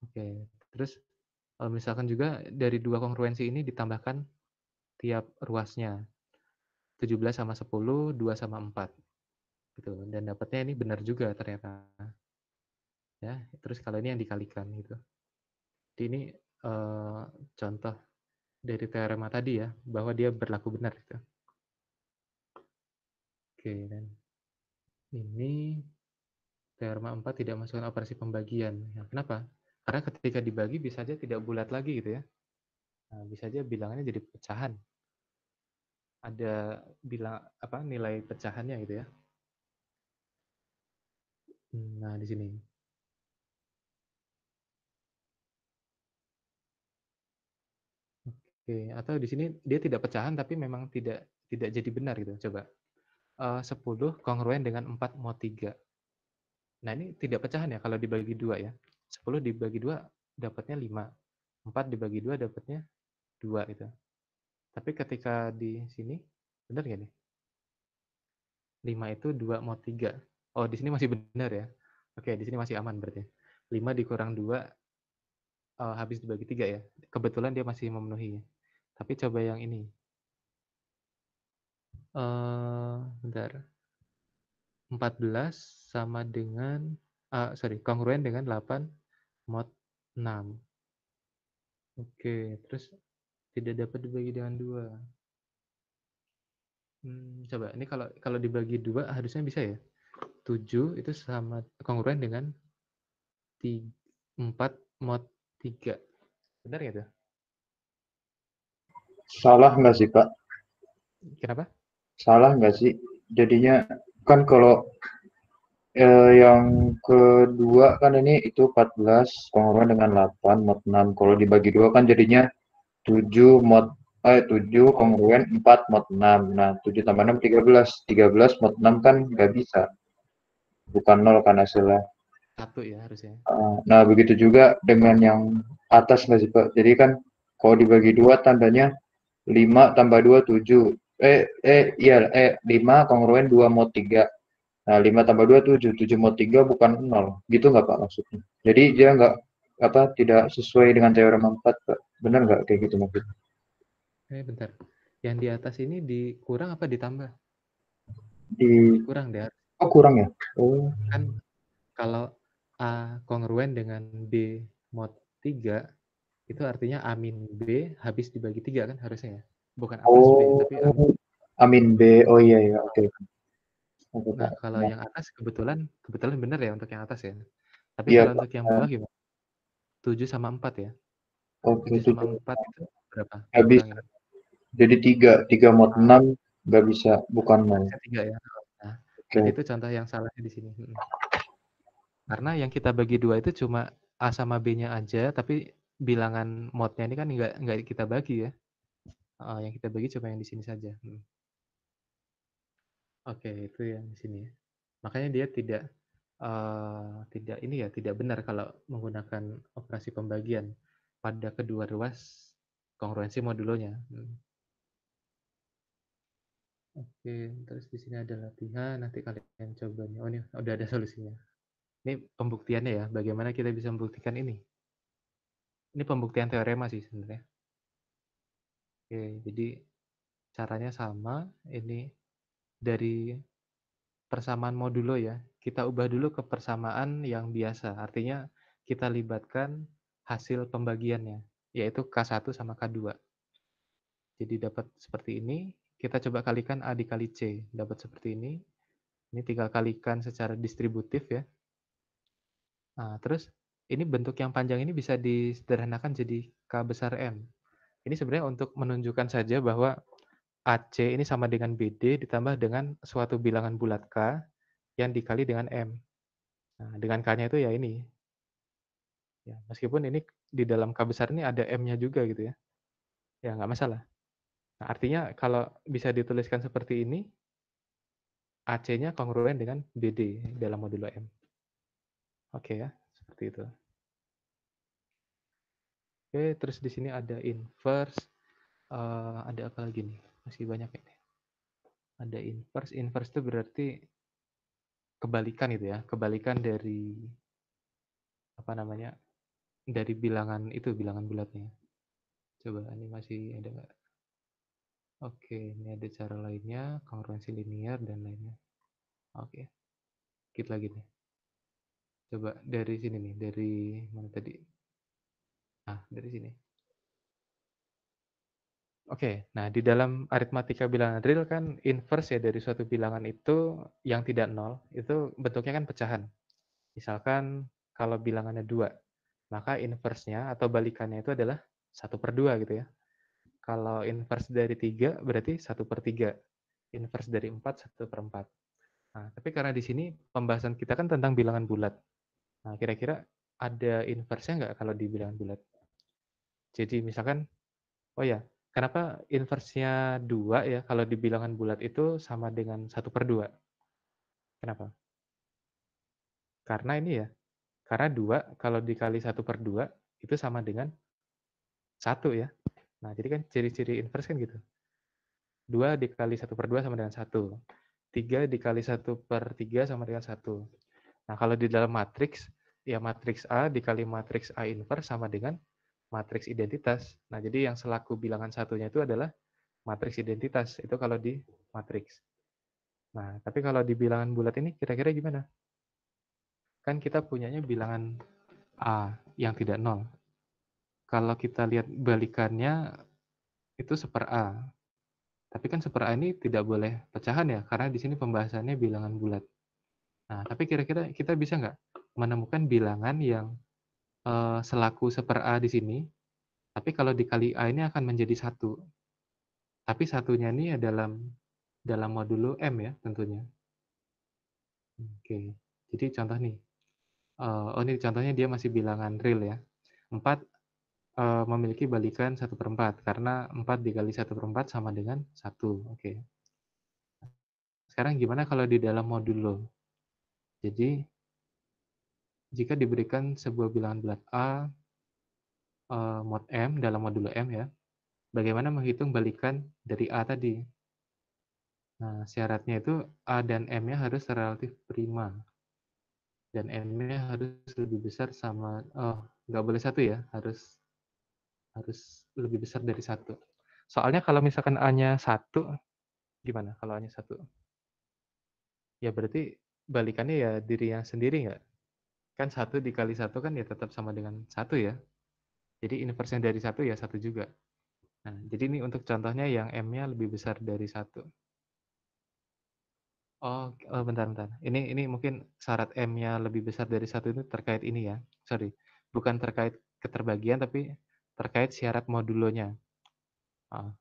Oke, terus eh, misalkan juga dari dua kongruensi ini ditambahkan tiap ruasnya. 17 sama 10, 2 sama 4. Gitu. Dan dapatnya ini benar juga ternyata ya terus kalau ini yang dikalikan gitu jadi ini uh, contoh dari teorema tadi ya bahwa dia berlaku benar gitu oke dan ini teorema 4 tidak masukkan operasi pembagian nah, kenapa karena ketika dibagi bisa saja tidak bulat lagi gitu ya nah, bisa saja bilangannya jadi pecahan ada bilang apa nilai pecahannya gitu ya nah di sini Oke, atau di sini dia tidak pecahan tapi memang tidak tidak jadi benar gitu. Coba. Eh, uh, 10 kongruen dengan 4 mod 3. Nah, ini tidak pecahan ya kalau dibagi 2 ya. 10 dibagi 2 dapatnya 5. 4 dibagi 2 dapatnya 2 gitu. Tapi ketika di sini benar nggak nih? 5 itu 2 mod 3. Oh, di sini masih benar ya. Oke, di sini masih aman berarti. 5 dikurang 2 uh, eh, habis dibagi 3 ya. Kebetulan dia masih memenuhi tapi coba yang ini. Uh, bentar. 14 sama dengan, uh, sorry, kongruen dengan 8 mod 6. Oke, terus tidak dapat dibagi dengan 2. Hmm, coba, ini kalau kalau dibagi 2 harusnya bisa ya. 7 itu sama kongruen dengan 3, 4 mod 3. Benar ya tuh? salah nggak sih Pak? Kenapa? Salah nggak sih? Jadinya kan kalau eh, yang kedua kan ini itu 14 pengurangan dengan 8 mod 6. Kalau dibagi dua kan jadinya 7 mod eh 7 kongruen 4 mod 6. Nah, 7 tambah 6 13. 13 mod 6 kan nggak bisa. Bukan nol kan hasilnya. Satu ya harusnya. Eh, nah, begitu juga dengan yang atas nggak sih Pak? Jadi kan kalau dibagi dua tandanya 5 tambah 2, 7. Eh, eh, iya, eh, 5 kongruen 2 mod 3. Nah, 5 tambah 2, 7. 7 mod 3 bukan 0. Gitu nggak, Pak, maksudnya? Jadi dia nggak, apa, tidak sesuai dengan teorema 4, Pak. Benar nggak kayak gitu maksudnya? Eh, bentar. Yang di atas ini dikurang apa ditambah? Di... Kurang, deh. Oh, kurang ya? Oh. Kan kalau A kongruen dengan B mod 3, itu artinya amin B habis dibagi tiga kan harusnya ya bukan A plus B oh, tapi amin. B oh iya iya oke okay. nah kalau nah. yang atas kebetulan kebetulan benar ya untuk yang atas ya tapi ya, kalau untuk yang bawah gimana tujuh sama empat ya oke oh, tujuh sama empat itu berapa habis jadi tiga tiga mod enam nggak bisa bukan nol tiga ya nah, okay. itu contoh yang salahnya di sini hmm. karena yang kita bagi dua itu cuma A sama B-nya aja, tapi bilangan modnya ini kan nggak nggak kita bagi ya. Uh, yang kita bagi cuma yang di sini saja. Hmm. Oke, okay, itu yang di sini. Ya. Makanya dia tidak uh, tidak ini ya, tidak benar kalau menggunakan operasi pembagian pada kedua ruas kongruensi modulonya. Hmm. Oke, terus di sini ada latihan. Nanti kalian cobanya. Oh, ini udah ada solusinya. Ini pembuktiannya ya, bagaimana kita bisa membuktikan ini ini pembuktian teorema sih sebenarnya. Oke, jadi caranya sama. Ini dari persamaan modulo ya. Kita ubah dulu ke persamaan yang biasa. Artinya kita libatkan hasil pembagiannya, yaitu K1 sama K2. Jadi dapat seperti ini. Kita coba kalikan A dikali C. Dapat seperti ini. Ini tinggal kalikan secara distributif ya. Nah, terus ini bentuk yang panjang ini bisa disederhanakan jadi K besar N. Ini sebenarnya untuk menunjukkan saja bahwa AC ini sama dengan BD ditambah dengan suatu bilangan bulat K yang dikali dengan M. Nah, dengan K-nya itu ya ini. Ya, meskipun ini di dalam K besar ini ada M-nya juga gitu ya. Ya, nggak masalah. Nah, artinya kalau bisa dituliskan seperti ini, AC-nya kongruen dengan BD dalam modulo M. Oke okay, ya seperti itu. Oke, terus di sini ada inverse, uh, ada apa lagi nih? Masih banyak ini. Ada inverse, inverse itu berarti kebalikan itu ya, kebalikan dari apa namanya? dari bilangan itu bilangan bulatnya. Coba animasi ada nggak? Oke, ini ada cara lainnya, kongruensi linear dan lainnya. Oke, kita lagi nih. Coba dari sini nih, dari mana tadi? Nah, dari sini. Oke, nah di dalam aritmatika bilangan real kan inverse ya dari suatu bilangan itu yang tidak nol, itu bentuknya kan pecahan. Misalkan kalau bilangannya dua, maka inverse-nya atau balikannya itu adalah satu per dua gitu ya. Kalau inverse dari tiga berarti satu per tiga, inverse dari empat satu per empat. Nah, tapi karena di sini pembahasan kita kan tentang bilangan bulat, Nah, kira-kira ada inverse-nya nggak kalau dibilang bulat? Jadi misalkan, oh ya, kenapa inverse-nya 2 ya kalau dibilangan bulat itu sama dengan 1 per 2? Kenapa? Karena ini ya, karena 2 kalau dikali 1 per 2 itu sama dengan 1 ya. Nah, jadi kan ciri-ciri inverse kan gitu. 2 dikali 1 per 2 sama dengan 1. 3 dikali 1 per 3 sama dengan 1. Nah, kalau di dalam matriks, ya matriks A dikali matriks A inverse sama dengan matriks identitas. Nah, jadi yang selaku bilangan satunya itu adalah matriks identitas. Itu kalau di matriks. Nah, tapi kalau di bilangan bulat ini kira-kira gimana? Kan kita punyanya bilangan A yang tidak nol. Kalau kita lihat balikannya itu seper A. Tapi kan seper A ini tidak boleh pecahan ya, karena di sini pembahasannya bilangan bulat. Nah, tapi kira-kira kita bisa nggak menemukan bilangan yang uh, selaku seper A di sini, tapi kalau dikali A ini akan menjadi satu. Tapi satunya ini ya dalam, dalam modulo M ya tentunya. Oke, jadi contoh nih. Uh, oh ini contohnya dia masih bilangan real ya. 4 uh, eh, memiliki balikan 1 per 4, karena 4 dikali 1 per 4 sama dengan 1. Oke. Sekarang gimana kalau di dalam modulo? Jadi jika diberikan sebuah bilangan bulat A eh, mod M dalam modulo M ya, bagaimana menghitung balikan dari A tadi? Nah, syaratnya itu A dan M-nya harus relatif prima. Dan M-nya harus lebih besar sama, oh, nggak boleh satu ya, harus harus lebih besar dari satu. Soalnya kalau misalkan A-nya satu, gimana kalau A-nya satu? Ya berarti balikannya ya diri yang sendiri nggak? kan satu dikali satu kan ya tetap sama dengan satu ya jadi inversnya dari satu ya satu juga nah jadi ini untuk contohnya yang m-nya lebih besar dari satu Oh, oh bentar bentar. Ini ini mungkin syarat M-nya lebih besar dari satu itu terkait ini ya. Sorry, bukan terkait keterbagian tapi terkait syarat modulonya. Oh.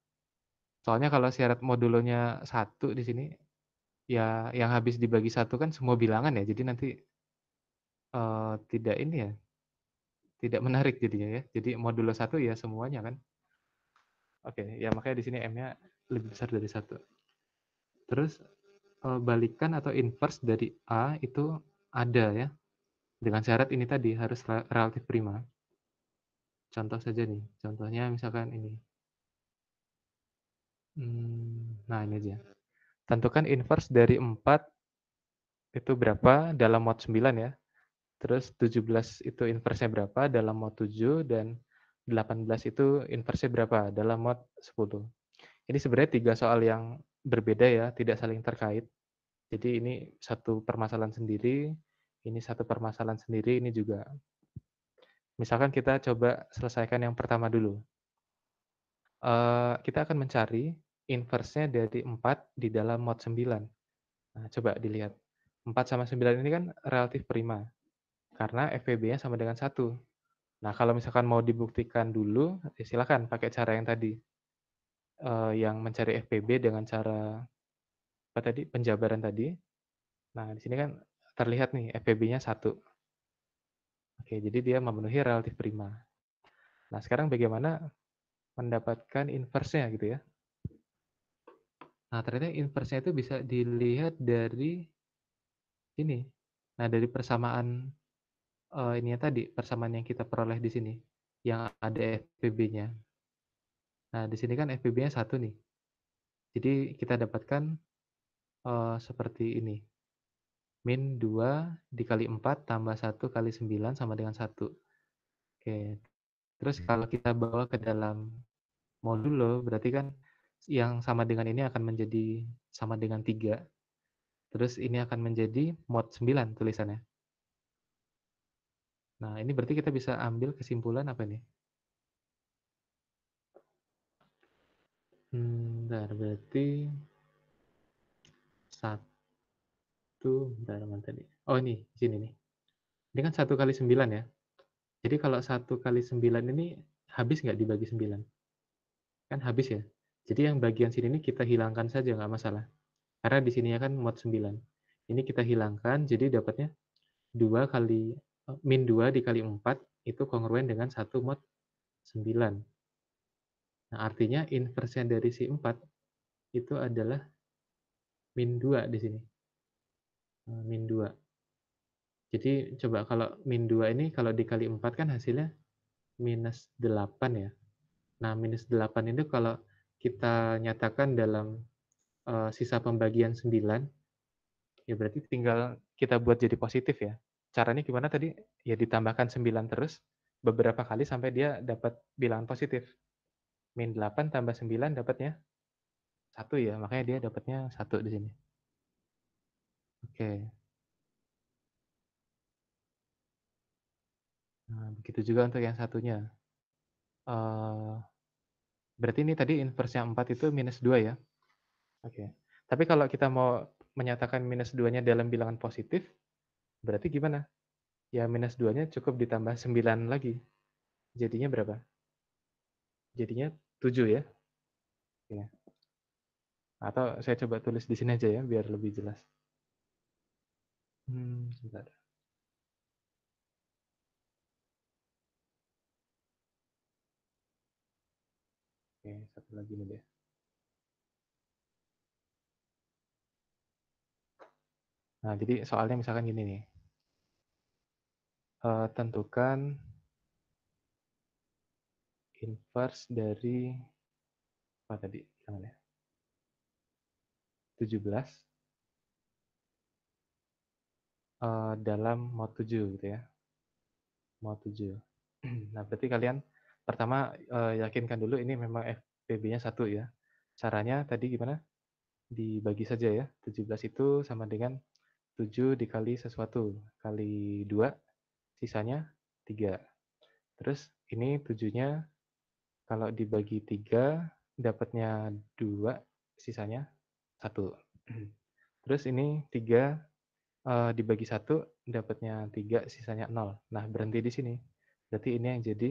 Soalnya kalau syarat modulonya satu di sini, ya yang habis dibagi satu kan semua bilangan ya. Jadi nanti uh, tidak ini ya, tidak menarik jadinya ya. Jadi modulo satu ya semuanya kan? Oke, ya makanya di sini M-nya lebih besar dari satu Terus, uh, balikan atau inverse dari A itu ada ya, dengan syarat ini tadi harus relatif prima. Contoh saja nih, contohnya misalkan ini. hmm, nah ini aja. Tentukan inverse dari 4 itu berapa dalam mod 9 ya terus 17 itu inverse berapa dalam mod 7 dan 18 itu inverse berapa dalam mod 10. Ini sebenarnya tiga soal yang berbeda ya, tidak saling terkait. Jadi ini satu permasalahan sendiri, ini satu permasalahan sendiri, ini juga. Misalkan kita coba selesaikan yang pertama dulu. Eh, kita akan mencari inverse-nya dari 4 di dalam mod 9. Nah, coba dilihat. 4 sama 9 ini kan relatif prima karena FPB-nya sama dengan satu. Nah, kalau misalkan mau dibuktikan dulu, ya silakan pakai cara yang tadi, eh, yang mencari FPB dengan cara apa tadi penjabaran tadi. Nah, di sini kan terlihat nih FPB-nya satu. Oke, jadi dia memenuhi relatif prima. Nah, sekarang bagaimana mendapatkan inversnya gitu ya? Nah, ternyata inversnya itu bisa dilihat dari ini. Nah, dari persamaan uh, eh, ini tadi persamaan yang kita peroleh di sini yang ada FPB-nya. Nah, di sini kan FPB-nya satu nih. Jadi kita dapatkan uh, seperti ini. Min 2 dikali 4 tambah 1 kali 9 sama dengan 1. Oke. Terus hmm. kalau kita bawa ke dalam modulo, berarti kan yang sama dengan ini akan menjadi sama dengan 3. Terus ini akan menjadi mod 9 tulisannya. Nah, ini berarti kita bisa ambil kesimpulan apa nih? Hmm, bentar, berarti satu, bentar, tadi. Oh, ini, sini nih. Ini kan satu kali sembilan ya. Jadi kalau satu kali sembilan ini habis nggak dibagi sembilan? Kan habis ya. Jadi yang bagian sini ini kita hilangkan saja nggak masalah. Karena di sini ya kan mod sembilan. Ini kita hilangkan, jadi dapatnya dua kali min 2 dikali 4 itu kongruen dengan 1 mod 9. Nah, artinya inversnya dari si 4 itu adalah min 2 di sini. Eh, min 2. Jadi coba kalau min 2 ini kalau dikali 4 kan hasilnya minus 8 ya. Nah, minus 8 itu kalau kita nyatakan dalam uh, sisa pembagian 9, ya berarti tinggal kita buat jadi positif ya caranya gimana tadi? Ya ditambahkan 9 terus beberapa kali sampai dia dapat bilangan positif. Min 8 tambah 9 dapatnya 1 ya, makanya dia dapatnya 1 di sini. Oke. Nah, begitu juga untuk yang satunya. Uh, berarti ini tadi inversnya 4 itu minus 2 ya. Oke. Tapi kalau kita mau menyatakan minus 2-nya dalam bilangan positif, Berarti gimana? Ya minus 2-nya cukup ditambah 9 lagi. Jadinya berapa? Jadinya 7 ya. ya. Atau saya coba tulis di sini aja ya, biar lebih jelas. Hmm, sebentar. Oke, satu lagi nih deh. Nah, jadi soalnya misalkan gini nih uh, tentukan inverse dari apa tadi namanya 17 uh, dalam mod 7 gitu ya mod 7 nah berarti kalian pertama uh, yakinkan dulu ini memang FPB nya satu ya caranya tadi gimana dibagi saja ya 17 itu sama dengan 7 dikali sesuatu kali 2 sisanya 3. Terus ini 7-nya kalau dibagi 3 dapatnya 2, sisanya 1. Terus ini 3 eh, dibagi 1 dapatnya 3, sisanya 0. Nah, berhenti di sini. Berarti ini yang jadi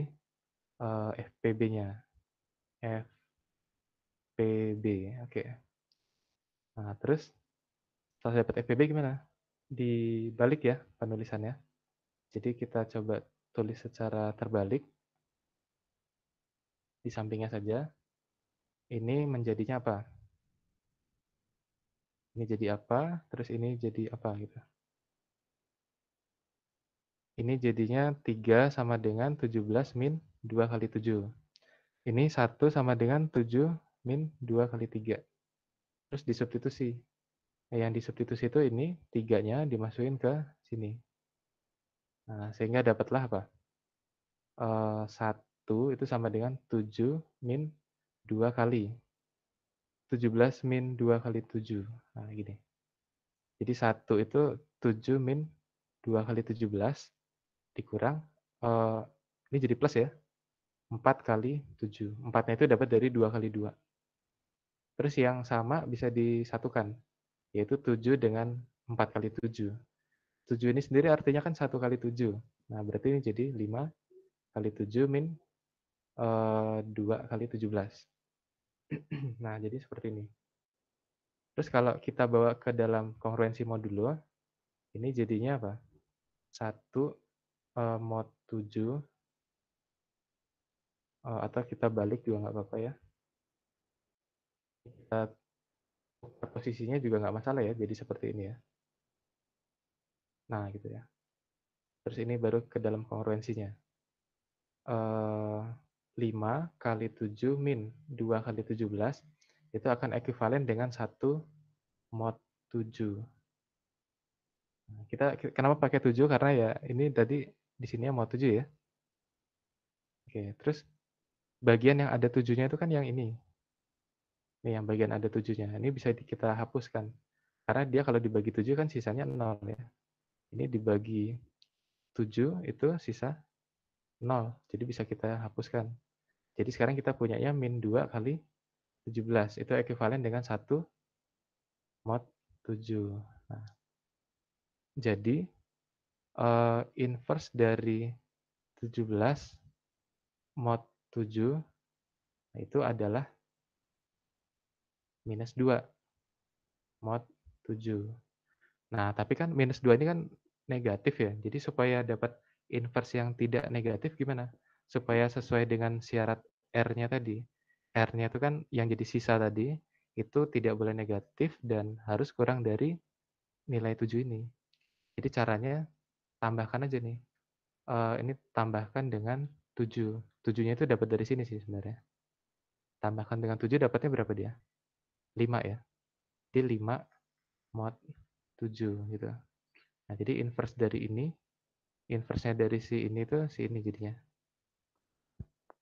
eh, FPB-nya. FPB, oke. Okay. Nah, terus setelah dapat FPB gimana? Dibalik ya penulisannya. Jadi kita coba tulis secara terbalik. Di sampingnya saja. Ini menjadinya apa? Ini jadi apa? Terus ini jadi apa gitu. Ini jadinya 3 sama dengan 17 min 2 kali 7. Ini 1 sama dengan 7 min 2 kali 3. Terus disubstitusi. yang disubstitusi itu ini 3-nya dimasukin ke sini. Nah, sehingga dapatlah apa? E, eh, 1 itu sama dengan 7 min 2 kali. 17 min 2 kali 7. Nah, gini. Jadi 1 itu 7 min 2 kali 17 dikurang. E, ini jadi plus ya. 4 kali 7. 4 itu dapat dari 2 kali 2. Terus yang sama bisa disatukan, yaitu 7 dengan 4 kali 7. 7 ini sendiri artinya kan satu kali 7. Nah, berarti ini jadi 5 kali 7 min uh, eh, 2 kali 17. nah, jadi seperti ini. Terus kalau kita bawa ke dalam kongruensi modulo, ini jadinya apa? 1 uh, eh, mod 7 uh, eh, atau kita balik juga nggak apa-apa ya. Kita posisinya juga nggak masalah ya, jadi seperti ini ya. Nah, gitu ya. Terus ini baru ke dalam kongruensinya. Uh, eh, 5 kali 7 min 2 kali 17 itu akan ekuivalen dengan 1 mod 7. Nah, kita kenapa pakai 7 karena ya ini tadi di sini mod 7 ya. Oke, terus bagian yang ada 7-nya itu kan yang ini. Ini yang bagian ada 7-nya. Ini bisa kita hapuskan. Karena dia kalau dibagi 7 kan sisanya 0 ya ini dibagi 7 itu sisa 0. Jadi bisa kita hapuskan. Jadi sekarang kita punyanya min 2 kali 17. Itu ekuivalen dengan 1 mod 7. Nah, jadi uh, inverse dari 17 mod 7 nah itu adalah minus 2 mod 7. Nah, tapi kan minus 2 ini kan negatif ya. Jadi supaya dapat inverse yang tidak negatif gimana? Supaya sesuai dengan syarat R-nya tadi. R-nya itu kan yang jadi sisa tadi itu tidak boleh negatif dan harus kurang dari nilai 7 ini. Jadi caranya tambahkan aja nih. Uh, ini tambahkan dengan 7. Tujuhnya itu dapat dari sini sih sebenarnya. Tambahkan dengan 7 dapatnya berapa dia? 5 ya. Jadi 5 mod 7 gitu. Nah, jadi inverse dari ini, inverse dari si ini tuh si ini jadinya.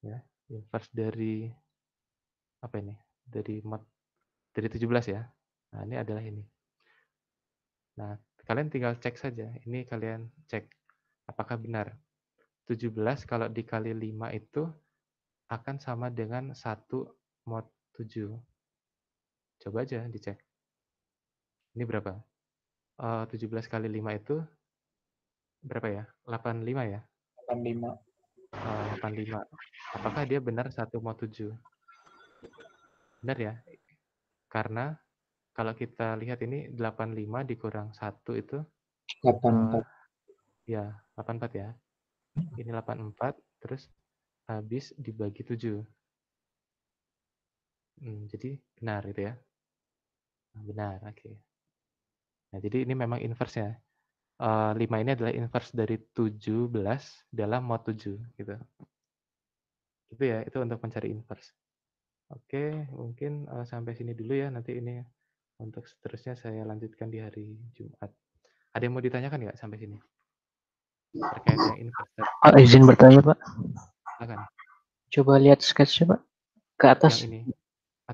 Ya, inverse dari apa ini? Dari mod dari 17 ya. Nah, ini adalah ini. Nah, kalian tinggal cek saja. Ini kalian cek apakah benar. 17 kalau dikali 5 itu akan sama dengan 1 mod 7. Coba aja dicek. Ini berapa? Eh, uh, 17 kali 5 itu berapa ya? 85 ya? 85. Uh, 85. Apakah dia benar 1 mau 7? Benar ya? Karena kalau kita lihat ini 85 dikurang 1 itu 84. Uh, eh, ya, 84 ya. Ini 84 terus habis dibagi 7. Hmm, jadi benar itu ya. Benar, oke. Okay. Nah, jadi ini memang inverse ya. Uh, eh, 5 ini adalah inverse dari 17 dalam mod 7 gitu. Itu ya, itu untuk mencari inverse. Oke, mungkin uh, sampai sini dulu ya. Nanti ini untuk seterusnya saya lanjutkan di hari Jumat. Ada yang mau ditanyakan nggak sampai sini? Terkait dengan inverse. Oh, izin bertanya, Pak. Silakan. Coba lihat sketch Pak. Ke atas. Yang ini.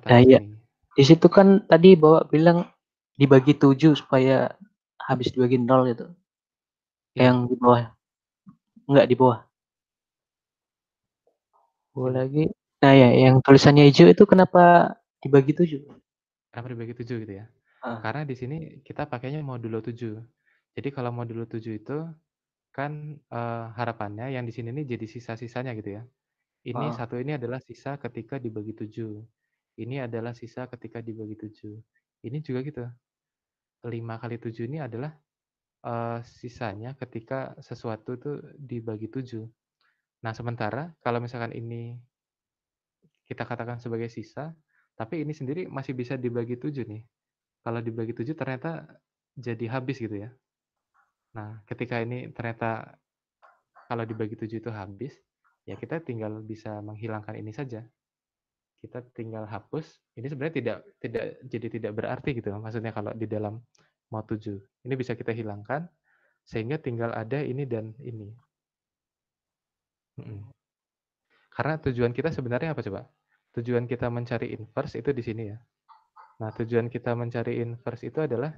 Atas nah, iya. ini. Di situ kan tadi bawa bilang dibagi tujuh supaya habis dibagi nol gitu. Iya. Yang di bawah. Enggak di bawah. Gue lagi. Nah ya, yang tulisannya hijau itu kenapa dibagi tujuh? Kenapa dibagi tujuh gitu ya? Uh. Karena di sini kita pakainya modulo tujuh. Jadi kalau modulo tujuh itu kan uh, harapannya yang di sini ini jadi sisa-sisanya gitu ya. Ini satu ini adalah sisa ketika dibagi tujuh. Ini adalah sisa ketika dibagi tujuh. Ini juga gitu. 5 kali 7 ini adalah uh, sisanya ketika sesuatu itu dibagi 7. Nah, sementara kalau misalkan ini kita katakan sebagai sisa, tapi ini sendiri masih bisa dibagi 7 nih. Kalau dibagi 7 ternyata jadi habis gitu ya. Nah, ketika ini ternyata kalau dibagi 7 itu habis, ya kita tinggal bisa menghilangkan ini saja kita tinggal hapus ini sebenarnya tidak tidak jadi tidak berarti gitu maksudnya kalau di dalam mod 7 ini bisa kita hilangkan sehingga tinggal ada ini dan ini karena tujuan kita sebenarnya apa coba tujuan kita mencari inverse itu di sini ya nah tujuan kita mencari inverse itu adalah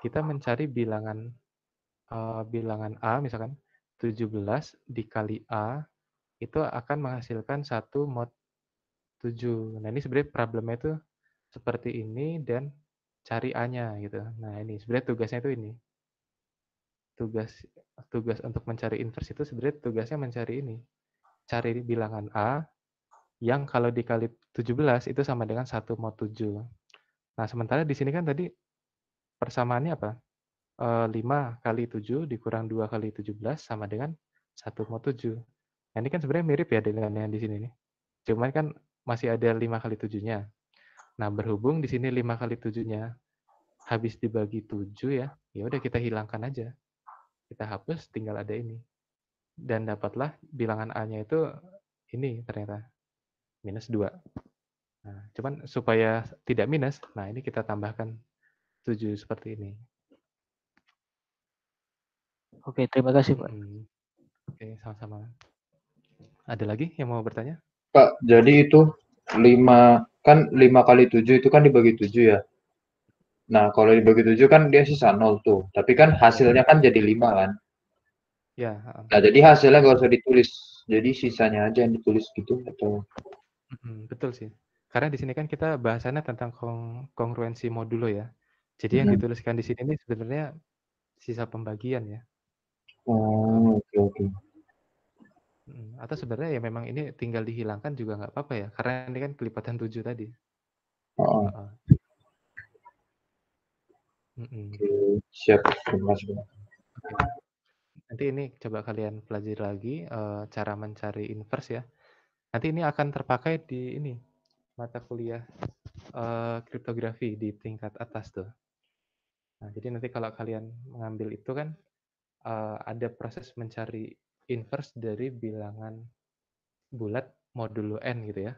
kita mencari bilangan uh, bilangan a misalkan 17 dikali a itu akan menghasilkan satu mod 7. Nah, ini sebenarnya problemnya itu seperti ini dan cari A-nya gitu. Nah, ini sebenarnya tugasnya itu ini. Tugas tugas untuk mencari inverse itu sebenarnya tugasnya mencari ini. Cari bilangan A yang kalau dikali 17 itu sama dengan 1 mod 7. Nah, sementara di sini kan tadi persamaannya apa? E, eh, 5 kali 7 dikurang 2 kali 17 sama dengan 1 mod 7. Nah, ini kan sebenarnya mirip ya dengan yang di sini nih. Cuman kan masih ada lima kali 7 Nah, berhubung di sini lima kali 7 habis dibagi tujuh ya, ya udah kita hilangkan aja. Kita hapus, tinggal ada ini. Dan dapatlah bilangan A-nya itu ini ternyata, minus 2. Nah, cuman supaya tidak minus, nah ini kita tambahkan 7 seperti ini. Oke, terima kasih Pak. Hmm. Oke, sama-sama. Ada lagi yang mau bertanya? Pak, jadi itu 5 kan 5 kali 7 itu kan dibagi 7 ya. Nah, kalau dibagi 7 kan dia sisa 0 tuh. Tapi kan hasilnya kan jadi 5 kan. Ya. Nah, jadi hasilnya nggak usah ditulis. Jadi sisanya aja yang ditulis gitu atau betul sih. Karena di sini kan kita bahasannya tentang kong kongruensi modulo ya. Jadi yang dituliskan di sini ini sebenarnya sisa pembagian ya. Oh, oke okay, oke. Okay. Hmm, atau sebenarnya ya memang ini tinggal dihilangkan juga nggak apa-apa ya, karena ini kan kelipatan tujuh tadi. Oh. Uh. Oke, siap. Terima kasih, Nanti ini coba kalian pelajari lagi, uh, cara mencari inverse ya. Nanti ini akan terpakai di ini, mata kuliah, eh, kriptografi di tingkat atas tuh. Nah, jadi nanti kalau kalian mengambil itu kan, uh, ada proses mencari inverse dari bilangan bulat modulo n gitu ya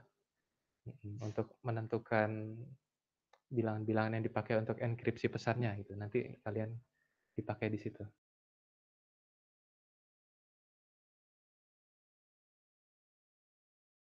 untuk menentukan bilangan-bilangan yang dipakai untuk enkripsi pesannya gitu nanti kalian dipakai di situ